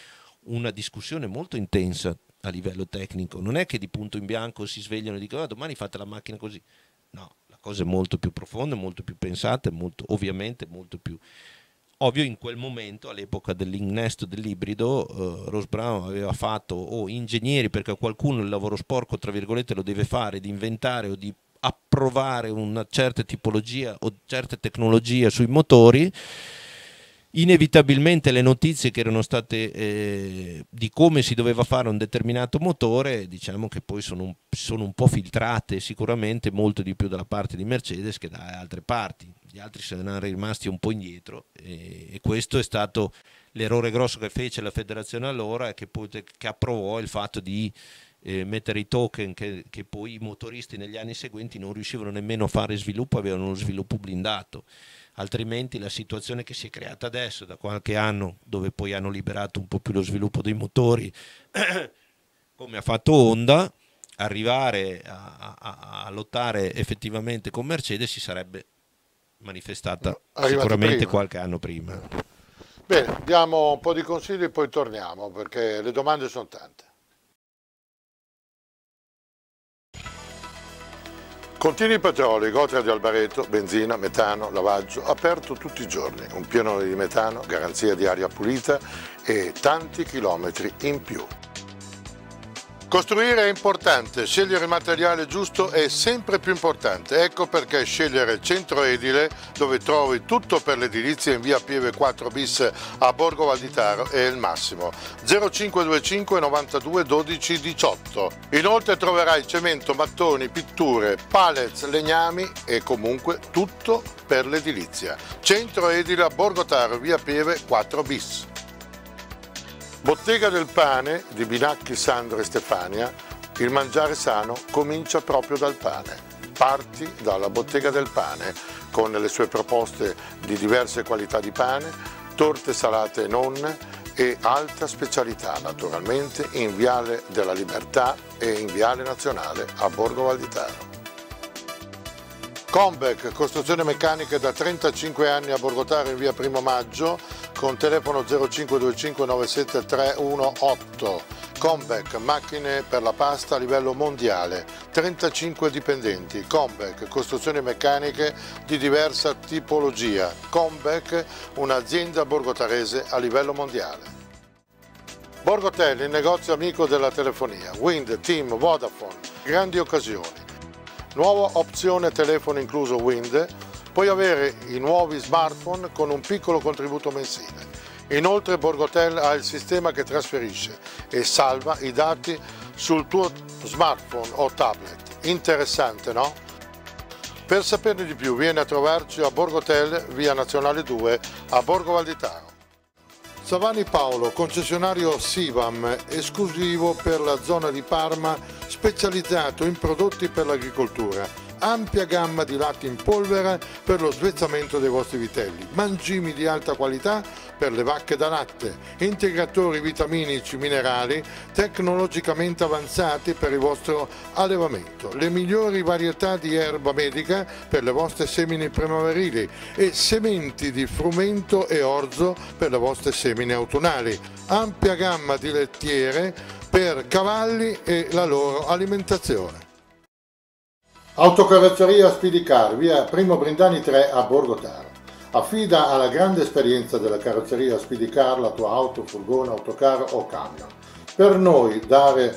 una discussione molto intensa a livello tecnico, non è che di punto in bianco si svegliano e dicono ah, domani fate la macchina così, no, la cosa è molto più profonda, molto più pensata, molto, ovviamente molto più... Ovvio in quel momento, all'epoca dell'innesto dell'ibrido, eh, Ross Brown aveva fatto o oh, ingegneri perché qualcuno il lavoro sporco, tra virgolette, lo deve fare, di inventare o di approvare una certa tipologia o certe tecnologie sui motori inevitabilmente le notizie che erano state eh, di come si doveva fare un determinato motore, diciamo che poi sono un, sono un po' filtrate sicuramente molto di più dalla parte di Mercedes che da altre parti. Gli altri se ne erano rimasti un po' indietro e, e questo è stato l'errore grosso che fece la federazione allora e che, che approvò il fatto di eh, mettere i token che, che, poi i motoristi negli anni seguenti non riuscivano nemmeno a fare sviluppo, avevano uno sviluppo blindato altrimenti la situazione che si è creata adesso da qualche anno dove poi hanno liberato un po' più lo sviluppo dei motori come ha fatto Honda arrivare a, a, a lottare effettivamente con Mercedes si sarebbe manifestata Arrivato sicuramente prima. qualche anno prima. Bene, diamo un po' di consigli e poi torniamo perché le domande sono tante. Contini Petroli, Gotra di Albareto, benzina, metano, lavaggio, aperto tutti i giorni, un pianone di metano, garanzia di aria pulita e tanti chilometri in più. Costruire è importante, scegliere il materiale giusto è sempre più importante. Ecco perché scegliere Centro Edile, dove trovi tutto per l'edilizia in via Pieve 4 bis a Borgo Valditaro, è il massimo. 0525 92 12 18. Inoltre troverai cemento, mattoni, pitture, pallets, legnami e comunque tutto per l'edilizia. Centro Edile a Borgo Taro, via Pieve 4 bis. Bottega del pane di Binacchi, Sandro e Stefania, il mangiare sano comincia proprio dal pane. Parti dalla Bottega del pane con le sue proposte di diverse qualità di pane, torte salate e nonne e alta specialità naturalmente in Viale della Libertà e in Viale Nazionale a Borgo Valditano. Combec, costruzione meccanica da 35 anni a Borgotaro in via Primo Maggio, con telefono 0525 97318. Combec, macchine per la pasta a livello mondiale, 35 dipendenti. Combec, costruzioni meccaniche di diversa tipologia. Combec, un'azienda borgotarese a livello mondiale. Borgotel, il negozio amico della telefonia. Wind, Team, Vodafone, grandi occasioni. Nuova opzione telefono incluso Wind puoi avere i nuovi smartphone con un piccolo contributo mensile. Inoltre Borgotel ha il sistema che trasferisce e salva i dati sul tuo smartphone o tablet. Interessante, no? Per saperne di più vieni a trovarci a Borgotel, via Nazionale 2, a Borgo Valditano. Savani Paolo, concessionario Sivam, esclusivo per la zona di Parma, specializzato in prodotti per l'agricoltura ampia gamma di latte in polvere per lo svezzamento dei vostri vitelli, mangimi di alta qualità per le vacche da latte, integratori vitaminici minerali tecnologicamente avanzati per il vostro allevamento, le migliori varietà di erba medica per le vostre semine primaverili e sementi di frumento e orzo per le vostre semine autunnali, ampia gamma di lettiere per cavalli e la loro alimentazione. Autocarrozzeria Speedicar, via Primo Brindani 3 a Borgo Taro. Affida alla grande esperienza della carrozzeria Speedicar la tua auto, furgone, autocarro o camion. Per noi dare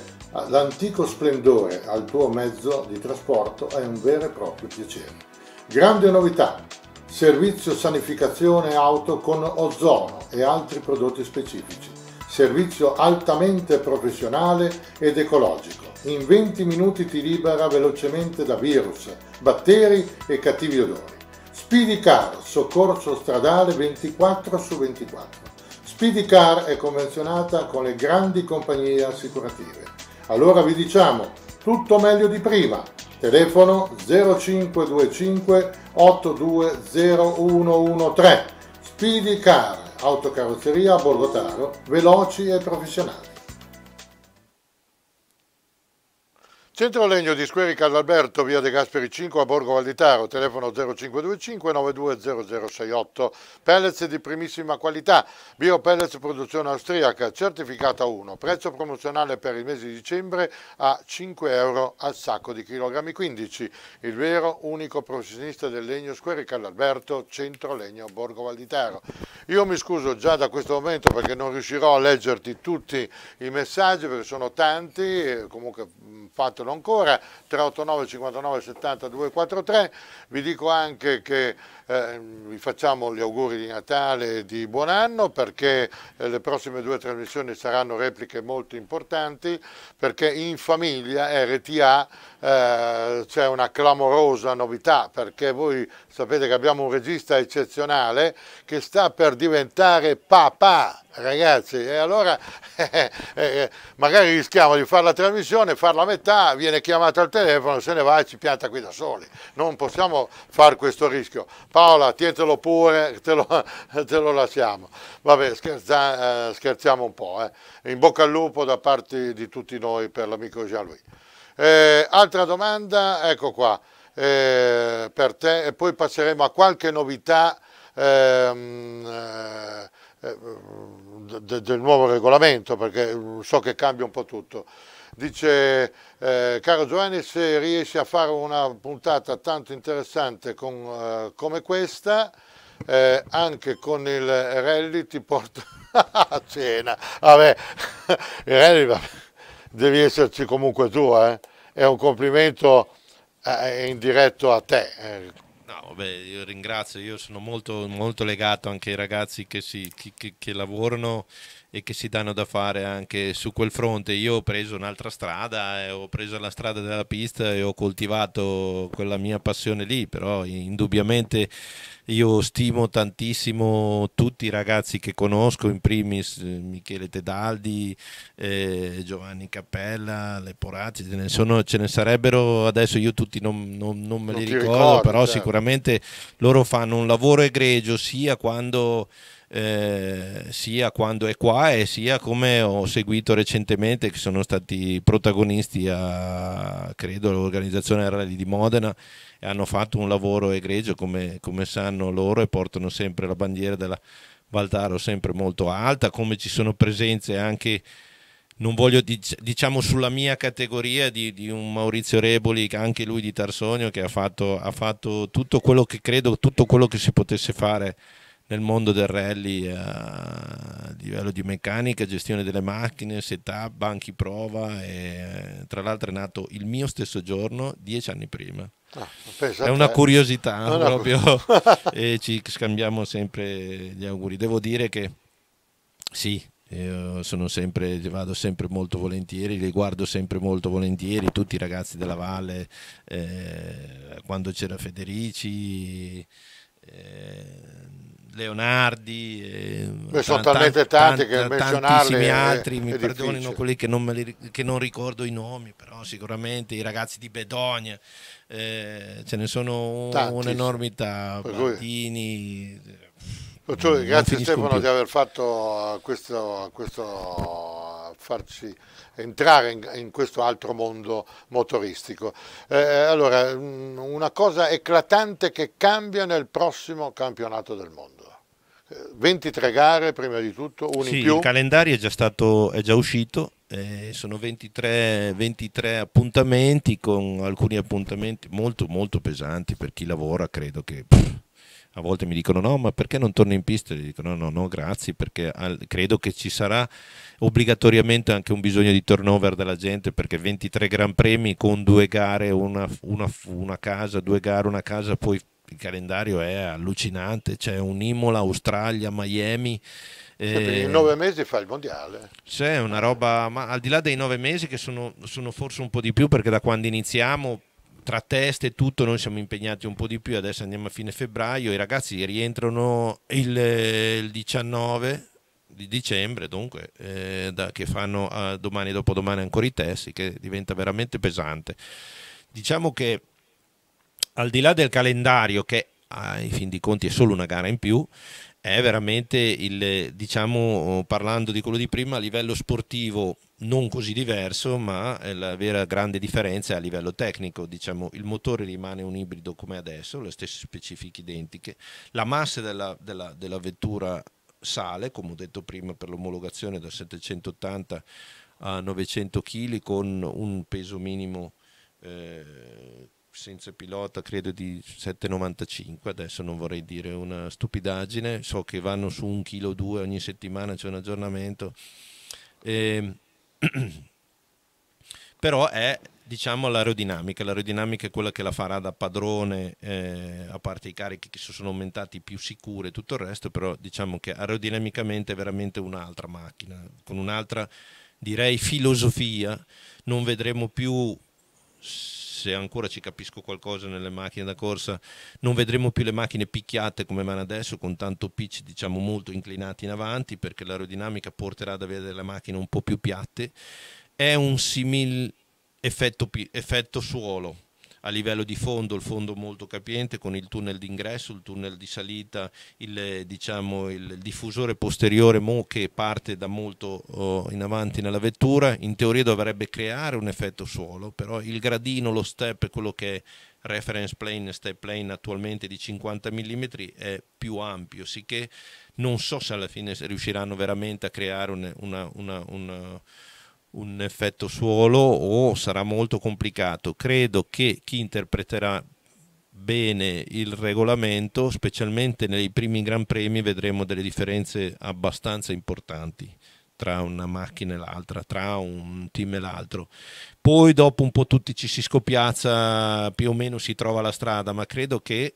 l'antico splendore al tuo mezzo di trasporto è un vero e proprio piacere. Grande novità, servizio sanificazione auto con ozono e altri prodotti specifici. Servizio altamente professionale ed ecologico in 20 minuti ti libera velocemente da virus, batteri e cattivi odori. Speedy Car, soccorso stradale 24 su 24. Speedy Car è convenzionata con le grandi compagnie assicurative. Allora vi diciamo, tutto meglio di prima. Telefono 0525 820113. Car, autocarrozzeria a Borgotaro, veloci e professionali. Centro Legno di Squeri Casalberto, via De Gasperi 5 a Borgo Valditaro, telefono 0525 920068. Pellets di primissima qualità, Bio Pellets produzione austriaca, certificata 1, prezzo promozionale per il mese di dicembre a 5 euro al sacco di chilogrammi 15. Il vero unico professionista del legno Squeri Casalberto, Centro Legno Borgo Valditaro. Io mi scuso già da questo momento perché non riuscirò a leggerti tutti i messaggi perché sono tanti, comunque fatelo fatelo ancora, 389 59 70 243, vi dico anche che eh, vi facciamo gli auguri di Natale e di buon anno perché eh, le prossime due trasmissioni saranno repliche molto importanti perché in famiglia RTA eh, c'è una clamorosa novità perché voi sapete che abbiamo un regista eccezionale che sta per diventare papà ragazzi e allora eh, eh, magari rischiamo di fare la trasmissione farla a metà viene chiamato al telefono se ne va e ci pianta qui da soli non possiamo fare questo rischio Paola, tientelo pure, te lo, te lo lasciamo. Vabbè, scherza, eh, scherziamo un po'. Eh. In bocca al lupo da parte di tutti noi per l'amico Jean-Louis. Eh, altra domanda, ecco qua, eh, per te, e poi passeremo a qualche novità ehm, eh, eh, del nuovo regolamento, perché mm, so che cambia un po' tutto dice eh, caro Giovanni se riesci a fare una puntata tanto interessante con, eh, come questa eh, anche con il rally ti porto a cena vabbè il rally vabbè. devi esserci comunque tu eh. è un complimento eh, indiretto a te eh. No, beh, io ringrazio, io sono molto, molto legato anche ai ragazzi che, si, che, che, che, lavorano e che si danno da fare anche su quel fronte. Io ho preso un'altra strada, eh, ho preso la strada della pista e ho coltivato quella mia passione lì, però indubbiamente io stimo tantissimo tutti i ragazzi che conosco, in primis eh, Michele Tedaldi, eh, Giovanni Cappella, Leporazzi, ce ne, sono, ce ne sarebbero adesso, io tutti non, non, non me li ricordo, ricordo, però certo. sicuramente loro fanno un lavoro egregio sia quando eh, sia quando è qua e sia come ho seguito recentemente che sono stati protagonisti a credo l'organizzazione Rally di Modena e hanno fatto un lavoro egregio come, come sanno loro e portano sempre la bandiera della Valtaro sempre molto alta come ci sono presenze anche non voglio diciamo sulla mia categoria di, di, un Maurizio Reboli, anche lui di Tarsonio, che ha fatto, ha fatto tutto quello che credo, tutto quello che si potesse fare nel mondo del rally eh, a livello di meccanica, gestione delle macchine, setup, banchi prova e eh, tra l'altro è nato il mio stesso giorno, dieci anni prima. Ah, è una curiosità no, proprio no. e ci scambiamo sempre gli auguri. Devo dire che sì, io sono sempre, vado sempre molto volentieri, li guardo sempre molto volentieri, tutti i ragazzi della Valle, eh, quando c'era Federici. Eh, Leonardi, e eh, Beh, sono talmente tanti, tanti che tantissimi altri, è, mi è perdonino difficile. quelli che non, li, che non, ricordo i nomi, però sicuramente i ragazzi di Bedogna, eh, ce ne sono un'enormità, Martini... Eh, cioè, grazie Stefano più. di aver fatto questo, questo farci entrare in, in, questo altro mondo motoristico. Eh, allora, mm, una cosa eclatante che cambia nel prossimo campionato del mondo. 23 gare prima di tutto, un sì, in più. Il calendario è già, stato, è già uscito, eh, sono 23, 23, appuntamenti con alcuni appuntamenti molto molto pesanti per chi lavora, credo che... Pff, a volte mi dicono no, ma perché non torno in pista? E gli dico no, no, no, grazie, perché al, credo che ci sarà obbligatoriamente anche un bisogno di turnover della gente, perché 23 Gran Premi con due gare, una, una, una casa, due gare, una casa, poi il calendario è allucinante, c'è un Imola, Australia, Miami. Eh, in nove mesi fa il mondiale. C'è una roba, ma al di là dei nove mesi che sono, sono forse un po' di più perché da quando iniziamo tra test e tutto noi siamo impegnati un po' di più, adesso andiamo a fine febbraio, i ragazzi rientrano il, eh, il 19 di dicembre, dunque, eh, da, che fanno eh, domani e dopodomani ancora i test che diventa veramente pesante. Diciamo che al di là del calendario che ai ah, fin di conti è solo una gara in più, è veramente il, diciamo, parlando di quello di prima, a livello sportivo non così diverso, ma la vera grande differenza è a livello tecnico, diciamo, il motore rimane un ibrido come adesso, le stesse specifiche identiche, la massa della, della, della vettura sale, come ho detto prima, per l'omologazione da 780 a 900 kg con un peso minimo eh, senza pilota credo di 7,95 adesso non vorrei dire una stupidaggine so che vanno su un chilo due ogni settimana c'è un aggiornamento e... Ehm, però è diciamo l'aerodinamica l'aerodinamica è quella che la farà da padrone eh, a parte i carichi che si sono aumentati più sicure e tutto il resto però diciamo che aerodinamicamente è veramente un'altra macchina con un'altra direi filosofia non vedremo più se ancora ci capisco qualcosa nelle macchine da corsa, non vedremo più le macchine picchiate come vanno adesso, con tanto pitch diciamo molto inclinati in avanti, perché l'aerodinamica porterà ad avere delle macchine un po' più piatte. È un simil effetto, effetto suolo, a livello di fondo, il fondo molto capiente con il tunnel d'ingresso, il tunnel di salita, il, diciamo, il diffusore posteriore che parte da molto oh, in avanti nella vettura, in teoria dovrebbe creare un effetto suolo, però il gradino, lo step, quello che è reference plane, step plane attualmente di 50 mm è più ampio, sicché non so se alla fine riusciranno veramente a creare una, una, una, una un effetto suolo o sarà molto complicato. Credo che chi interpreterà bene il regolamento, specialmente nei primi Gran Premi, vedremo delle differenze abbastanza importanti tra una macchina e l'altra, tra un team e l'altro. Poi dopo un po' tutti ci si scopiazza, più o meno si trova la strada, ma credo che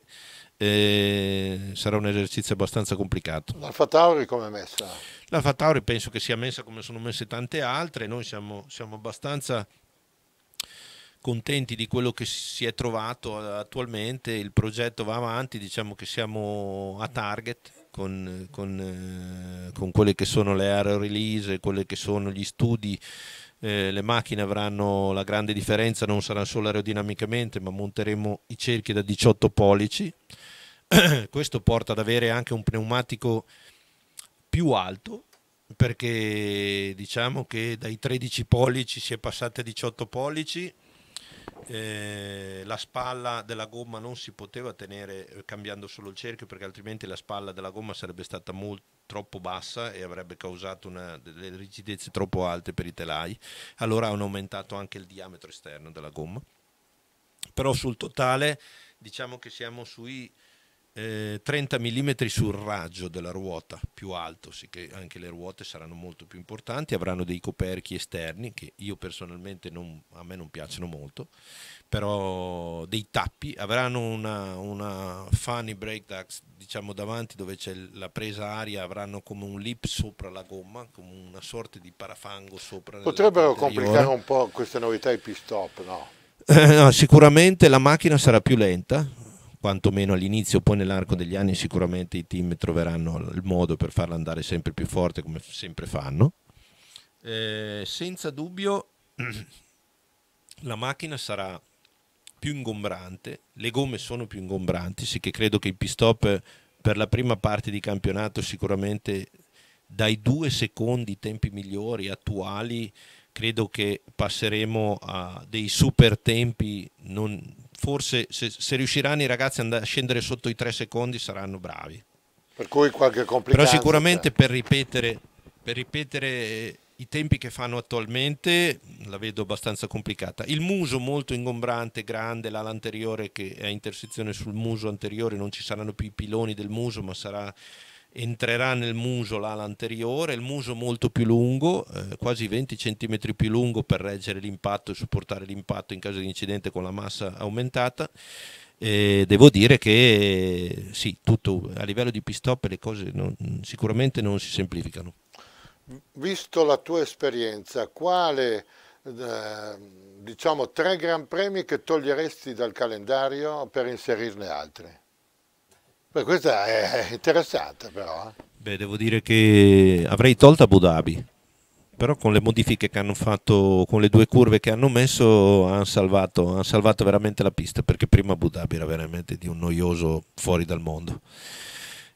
eh, sarà un esercizio abbastanza complicato. L'Alfa Tauri come è messa? L'Alfa Tauri penso che sia messa come sono messe tante altre, noi siamo, siamo abbastanza contenti di quello che si è trovato attualmente, il progetto va avanti, diciamo che siamo a target con, con, eh, con quelle che sono le aero release, quelle che sono gli studi, eh, le macchine avranno la grande differenza, non sarà solo aerodinamicamente, ma monteremo i cerchi da 18 pollici, questo porta ad avere anche un pneumatico più alto perché diciamo che dai 13 pollici si è passati a 18 pollici, eh, la spalla della gomma non si poteva tenere eh, cambiando solo il cerchio perché altrimenti la spalla della gomma sarebbe stata molto, troppo bassa e avrebbe causato una, delle rigidezze troppo alte per i telai, allora hanno aumentato anche il diametro esterno della gomma. Però sul totale diciamo che siamo sui eh, 30 mm sul raggio della ruota più alto, sì che anche le ruote saranno molto più importanti, avranno dei coperchi esterni che io personalmente non, a me non piacciono molto, però dei tappi, avranno una, una funny brake ducks diciamo davanti dove c'è la presa aria, avranno come un lip sopra la gomma, come una sorta di parafango sopra. Potrebbero complicare un po' questa novità i pistop, no? Eh, no, sicuramente la macchina sarà più lenta, quantomeno all'inizio, poi nell'arco degli anni sicuramente i team troveranno il modo per farla andare sempre più forte come sempre fanno. Eh, senza dubbio la macchina sarà più ingombrante, le gomme sono più ingombranti, sì che credo che il pistop per la prima parte di campionato sicuramente dai due secondi tempi migliori attuali credo che passeremo a dei super tempi non forse se, se riusciranno i ragazzi a scendere sotto i tre secondi saranno bravi. Per cui qualche complicanza. Però sicuramente per ripetere, per ripetere eh, i tempi che fanno attualmente la vedo abbastanza complicata. Il muso molto ingombrante, grande, l'ala anteriore che è a intersezione sul muso anteriore, non ci saranno più i piloni del muso, ma sarà entrerà nel muso l'ala anteriore, il muso molto più lungo, eh, quasi 20 cm più lungo per reggere l'impatto e supportare l'impatto in caso di incidente con la massa aumentata. Eh, devo dire che sì, tutto, a livello di pistop le cose non, sicuramente non si semplificano. Visto la tua esperienza, quale eh, diciamo tre gran premi che toglieresti dal calendario per inserirne altri? Beh, questa è interessante però. Eh. Beh, devo dire che avrei tolto Abu Dhabi, però con le modifiche che hanno fatto, con le due curve che hanno messo, hanno salvato, han salvato veramente la pista, perché prima Abu Dhabi era veramente di un noioso fuori dal mondo.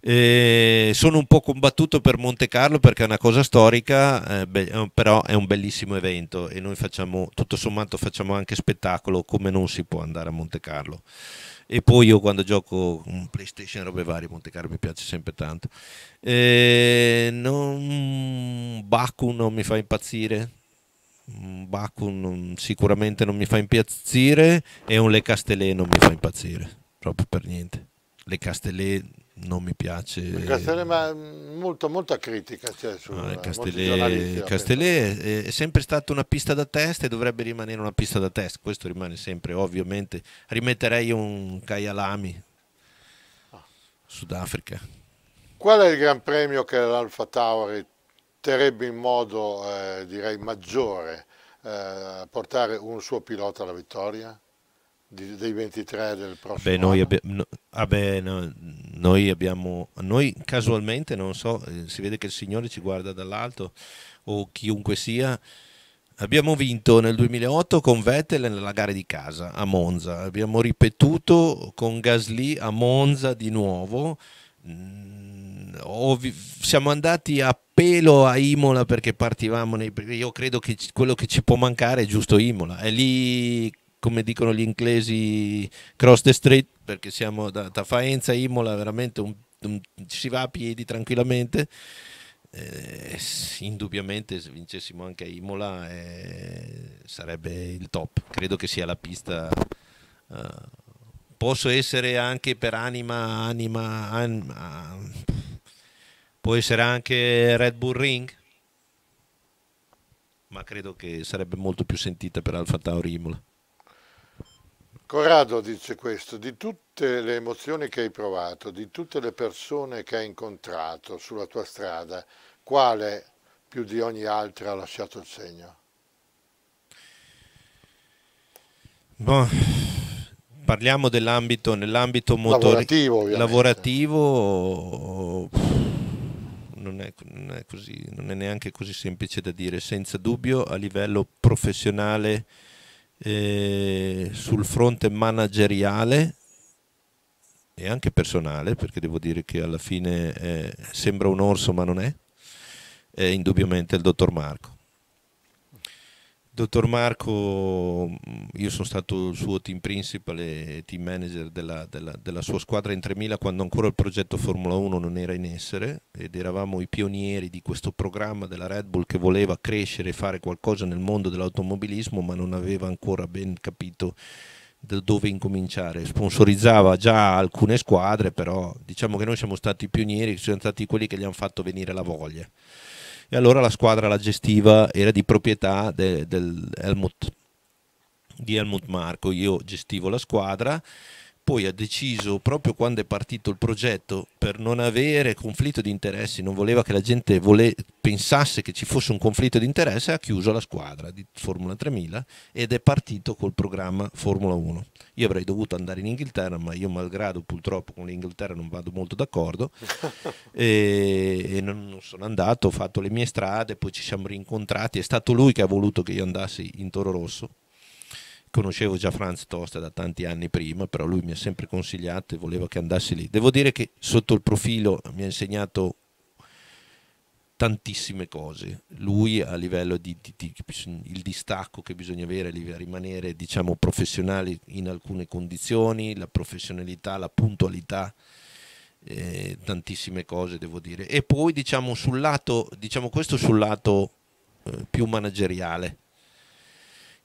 Eh, sono un po' combattuto per Monte Carlo perché è una cosa storica, eh, beh, però è un bellissimo evento e noi facciamo, tutto sommato facciamo anche spettacolo, come non si può andare a Monte Carlo e poi io quando gioco un PlayStation robe varie, Monte Carlo mi piace sempre tanto. Eh, non, Baku non mi fa impazzire. Baku non, sicuramente non mi fa impazzire e un Le Castellet non mi fa impazzire, proprio per niente. Le Castellet non mi piace. Castellè, ma mm, molto, molta critica c'è su ah, Castellè, Castellè è, è, sempre stata una pista da test e dovrebbe rimanere una pista da test. Questo rimane sempre, ovviamente. Rimetterei un Kaialami, ah. Sudafrica. Qual è il gran premio che l'Alfa Tauri terrebbe in modo, eh, direi, maggiore eh, a portare un suo pilota alla vittoria? di, dei 23 del prossimo Beh, noi, abbi- no, ah no, noi abbiamo, noi casualmente, non so, eh, si vede che il Signore ci guarda dall'alto o chiunque sia, Abbiamo vinto nel 2008 con Vettel nella gara di casa a Monza, abbiamo ripetuto con Gasly a Monza di nuovo, mm, Ovvi- siamo andati a pelo a Imola perché partivamo nei... Io credo che quello che ci può mancare è giusto Imola, è lì come dicono gli inglesi, cross the street, perché siamo da, da Faenza a Imola, veramente un, un, si va a piedi tranquillamente. Eh, indubbiamente se vincessimo anche a Imola eh, sarebbe il top. Credo che sia la pista... Eh, posso essere anche per anima, anima, anima, può essere anche Red Bull Ring, ma credo che sarebbe molto più sentita per Alfa Tauri Imola. Corrado dice questo, di tutte le emozioni che hai provato, di tutte le persone che hai incontrato sulla tua strada, quale più di ogni altra ha lasciato il segno? Bon, parliamo dell'ambito, nell'ambito lavorativo, lavorativo non è, non, è così, non è neanche così semplice da dire, senza dubbio a livello professionale eh, sul fronte manageriale e anche personale, perché devo dire che alla fine eh, sembra un orso ma non è, è indubbiamente il dottor Marco. Dottor Marco, mm, io sono stato il suo team principal e team manager della, della, della, sua squadra in 3000 quando ancora il progetto Formula 1 non era in essere ed eravamo i pionieri di questo programma della Red Bull che voleva crescere e fare qualcosa nel mondo dell'automobilismo ma non aveva ancora ben capito da dove incominciare. Sponsorizzava già alcune squadre però diciamo che noi siamo stati i pionieri, siamo stati quelli che gli hanno fatto venire la voglia e allora la squadra la gestiva, era di proprietà de, del Helmut, di Helmut Marco, io gestivo la squadra poi ha deciso proprio quando è partito il progetto per non avere conflitto di interessi, non voleva che la gente vole- pensasse che ci fosse un conflitto di interessi, ha chiuso la squadra di Formula 3000 ed è partito col programma Formula 1. Io avrei dovuto andare in Inghilterra, ma io malgrado purtroppo con l'Inghilterra non vado molto d'accordo e, e non, non sono andato, ho fatto le mie strade, poi ci siamo rincontrati, è stato lui che ha voluto che io andassi in Toro Rosso conoscevo già Franz Tosta da tanti anni prima, però lui mi ha sempre consigliato e voleva che andassi lì. Devo dire che sotto il profilo mi ha insegnato tantissime cose. Lui a livello di, di, di il distacco che bisogna avere, rimanere diciamo professionali in alcune condizioni, la professionalità, la puntualità, eh, tantissime cose devo dire. E poi diciamo sul lato, diciamo questo sul lato eh, più manageriale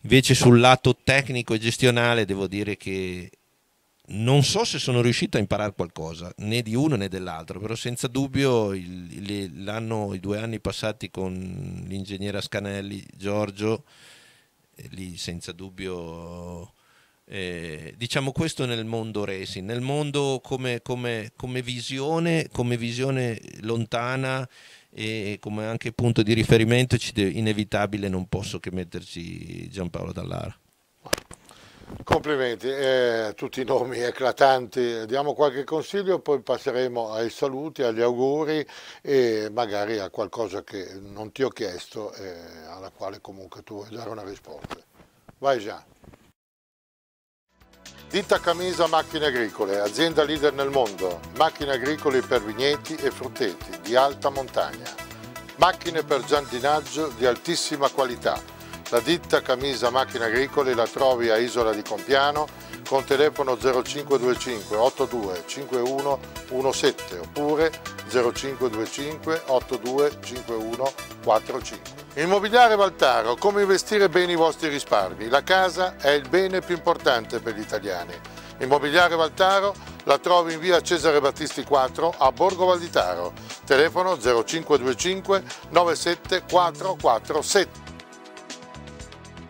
Invece sul lato tecnico e gestionale devo dire che non so se sono riuscito a imparare qualcosa né di uno né dell'altro, però senza dubbio il, i due anni passati con l'ingegnere Ascanelli, Giorgio, eh, lì senza dubbio, eh, diciamo questo nel mondo racing, nel mondo come, come, come, visione, come visione lontana e come anche punto di riferimento inevitabile non posso che metterci Giampaolo Dallara. Complimenti, eh, tutti i nomi eclatanti, diamo qualche consiglio, poi passeremo ai saluti, agli auguri e magari a qualcosa che non ti ho chiesto e eh, alla quale comunque tu vuoi dare una risposta. Vai Gian. Ditta Camisa Macchine Agricole, azienda leader nel mondo, macchine agricole per vigneti e frutteti di alta montagna, macchine per giardinaggio di altissima qualità, la ditta Camisa Macchine Agricole la trovi a Isola di Compiano con telefono 0525 82 51 17 oppure 0525 82 51 45. Immobiliare Valtaro, come investire bene i vostri risparmi? La casa è il bene più importante per gli italiani. Immobiliare Valtaro la trovi in via Cesare Battisti 4 a Borgo Valditaro, telefono 0525 97447.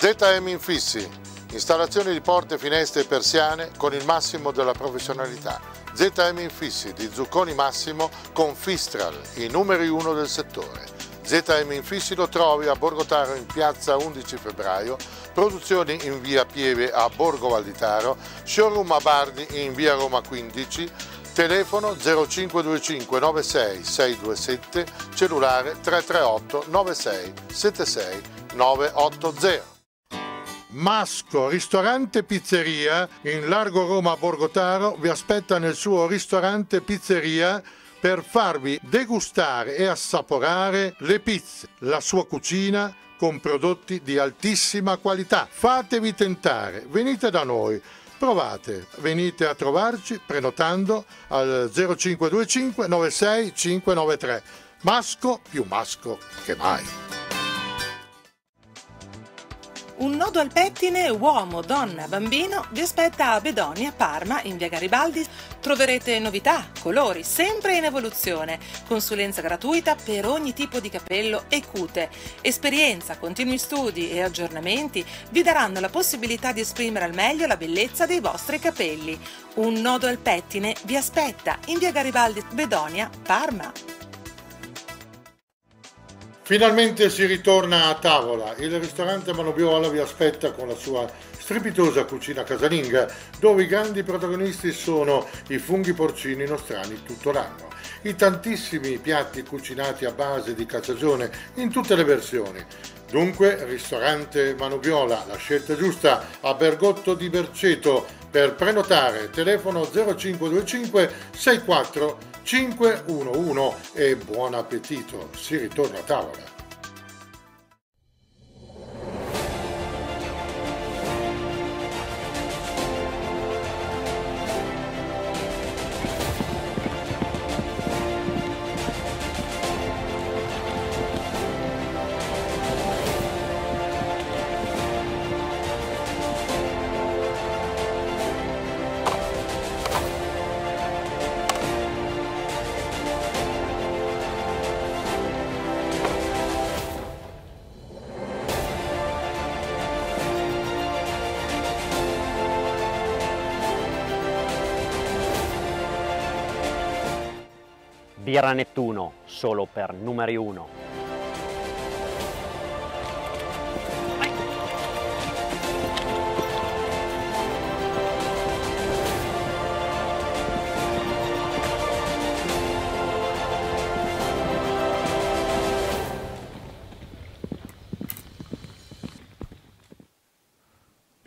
ZM Infissi, installazione di porte, finestre e persiane con il massimo della professionalità. ZM Infissi di Zucconi Massimo con Fistral, i numeri uno del settore. ZM Infissi lo trovi a Borgotaro in piazza 11 febbraio, produzioni in via Pieve a Borgo Valditaro, showroom a Bardi in via Roma 15, telefono 0525 96 627, cellulare 338 96 76 980. Masco Ristorante Pizzeria in Largo Roma Borgotaro vi aspetta nel suo ristorante pizzeria per farvi degustare e assaporare le pizze, la sua cucina con prodotti di altissima qualità. Fatevi tentare, venite da noi. Provate, venite a trovarci prenotando al 0525 96 593. Masco più masco che mai. Un nodo al pettine uomo, donna, bambino vi aspetta a Bedonia, Parma in via Garibaldi. Troverete novità, colori, sempre in evoluzione, consulenza gratuita per ogni tipo di capello e cute. Esperienza, continui studi e aggiornamenti vi daranno la possibilità di esprimere al meglio la bellezza dei vostri capelli. Un nodo al pettine vi aspetta in via Garibaldi Bedonia, Parma. Finalmente si ritorna a tavola. Il ristorante Manobiola vi aspetta con la sua strepitosa cucina casalinga, dove i grandi protagonisti sono i funghi porcini nostrani tutto l'anno. I tantissimi piatti cucinati a base di cacciagione in tutte le versioni. Dunque, ristorante Manubiola, la scelta giusta a Bergotto di Berceto. Per prenotare, telefono 0525 64 5-1-1 e buon appetito, si ritorna a tavola. Fiera Nettuno, solo per numeri 1.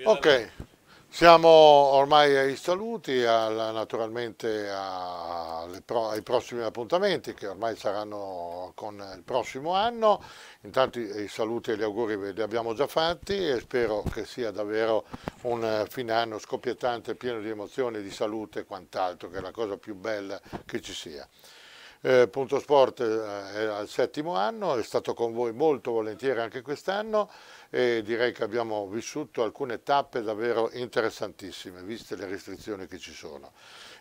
Ok, siamo ormai ai saluti, alla, naturalmente alle, ai prossimi appuntamenti che ormai saranno con il prossimo anno. Intanto i saluti e gli auguri li abbiamo già fatti e spero che sia davvero un fine anno scoppiettante, pieno di emozioni, di salute e quant'altro, che è la cosa più bella che ci sia. Eh, Punto Sport eh, è al settimo anno, è stato con voi molto volentieri anche quest'anno e direi che abbiamo vissuto alcune tappe davvero interessantissime, viste le restrizioni che ci sono.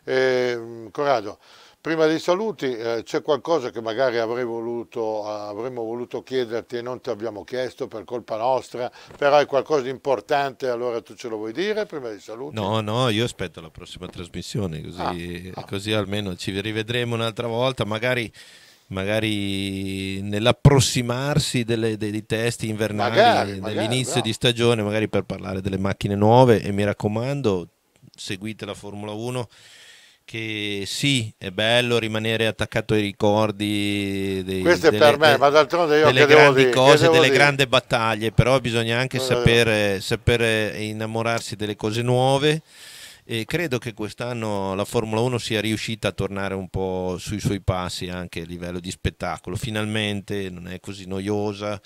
E, Corrado, prima dei saluti eh, c'è qualcosa che magari voluto, eh, avremmo voluto chiederti e non ti abbiamo chiesto per colpa nostra, però è qualcosa di importante, allora tu ce lo vuoi dire prima dei saluti? No, no, io aspetto la prossima trasmissione, così, ah, ah. così almeno ci rivedremo un'altra volta, magari magari nell'approssimarsi delle, dei, test invernali magari, dell'inizio di stagione, magari per parlare delle macchine nuove e mi raccomando seguite la Formula 1 che sì, è bello rimanere attaccato ai ricordi dei, Questo delle, per me, ma d'altronde io delle grandi dire, cose, delle dire? grandi battaglie, però bisogna anche eh. sapere, sapere innamorarsi delle cose nuove e credo che quest'anno la Formula 1 sia riuscita a tornare un po' sui suoi passi anche a livello di spettacolo. Finalmente non è così noiosa,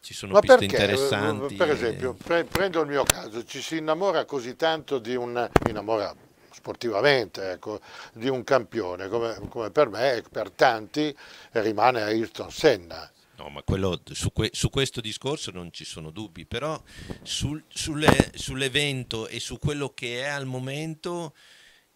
ci sono Ma piste perché? interessanti. Per esempio, pre prendo il mio caso, ci si innamora così tanto di un innamorato sportivamente ecco, di un campione come, come, per me e per tanti rimane Ayrton Senna No, ma quello, su, que, su, questo discorso non ci sono dubbi, però sul, sulle, sull'evento e su quello che è al momento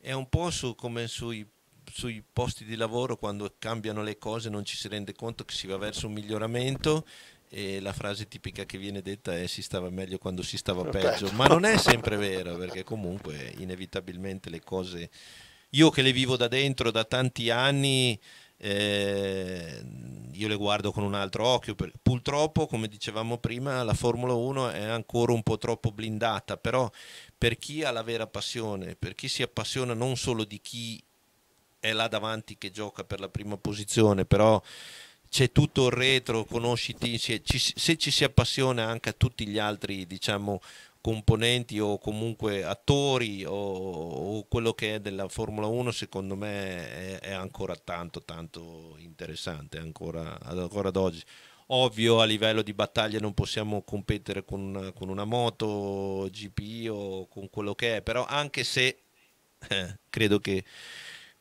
è un po' su, come sui, sui posti di lavoro, quando cambiano le cose non ci si rende conto che si va verso un miglioramento e la frase tipica che viene detta è si stava meglio quando si stava certo. peggio, ma non è sempre vero perché comunque inevitabilmente le cose, io che le vivo da dentro da tanti anni, eh, io le guardo con un altro occhio. Purtroppo, come dicevamo prima, la Formula 1 è ancora un po' troppo blindata, però per chi ha la vera passione, per chi si appassiona non solo di chi è là davanti che gioca per la prima posizione, però c'è tutto il retro, conosciti, se ci si appassiona anche a tutti gli altri diciamo, componenti o comunque attori o, o, quello che è della Formula 1 secondo me è, è ancora tanto tanto interessante ancora, ancora, ad oggi ovvio a livello di battaglia non possiamo competere con una, con una moto GP o con quello che è però anche se eh, credo che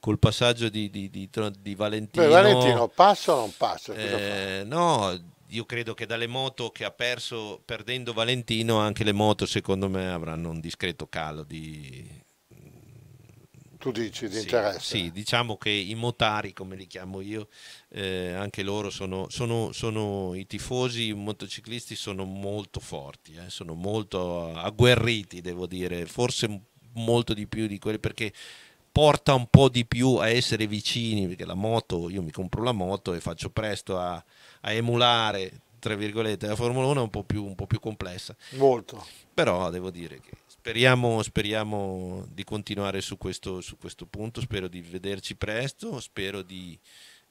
col passaggio di, di, di, di Valentino Beh, Valentino passa o non passa? Eh, no io credo che dalle moto che ha perso perdendo Valentino anche le moto secondo me avranno un discreto calo di... Tu dici di sì, interesse? Sì, diciamo che i motari, come li chiamo io, eh, anche loro sono, sono, sono, i tifosi i motociclisti, sono molto forti, eh, sono molto agguerriti, devo dire, forse molto di più di quelli perché porta un po' di più a essere vicini, perché la moto, io mi compro la moto e faccio presto a, a emulare tra virgolette la Formula 1 è un po' più, un po più complessa molto però devo dire che Speriamo, speriamo, di continuare su questo, su questo, punto, spero di vederci presto, spero di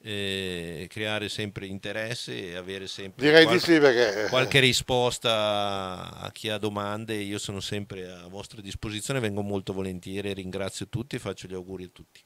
eh, creare sempre interesse e avere sempre qualche, sì perché... Eh, qualche, risposta a chi ha domande. Io sono sempre a vostra disposizione, vengo molto volentieri, ringrazio tutti e faccio gli auguri a tutti.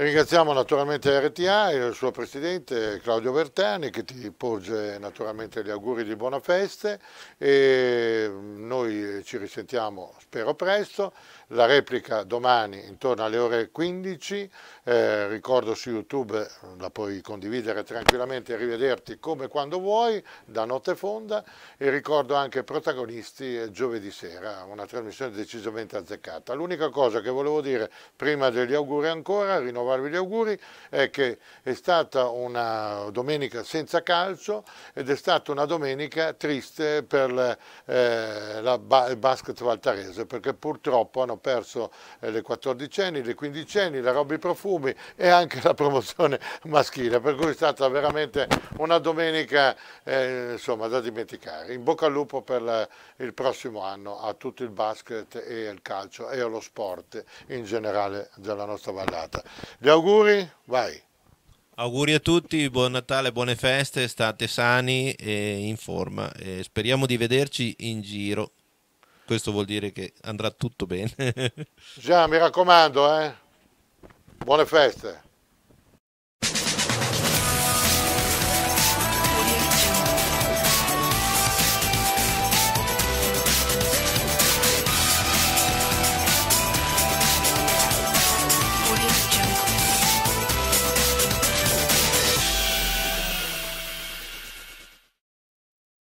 Ringraziamo naturalmente RTA e il suo presidente Claudio Bertani che ti porge naturalmente gli auguri di buona feste e noi ci risentiamo spero presto la replica domani intorno alle ore 15, eh, ricordo su YouTube la puoi condividere tranquillamente e rivederti come quando vuoi da Notte Fonda e ricordo anche protagonisti eh, giovedì sera, una trasmissione decisamente azzeccata. L'unica cosa che volevo dire prima degli auguri ancora, rinnovarvi gli auguri, è che è stata una domenica senza calcio ed è stata una domenica triste per eh, la il basket valtarese perché purtroppo hanno perso eh, le quattordicenni, le quindicenni, la Robby profumi e anche la promozione maschile, per cui è stata veramente una domenica eh, insomma, da dimenticare. In bocca al lupo per la, il prossimo anno a tutto il basket e il calcio e allo sport in generale della nostra vallata. Gli auguri? Vai! Auguri a tutti, buon Natale, buone feste, state sani e in forma. E speriamo di vederci in giro questo vuol dire che andrà tutto bene. Gian, mi raccomando, eh? buone feste.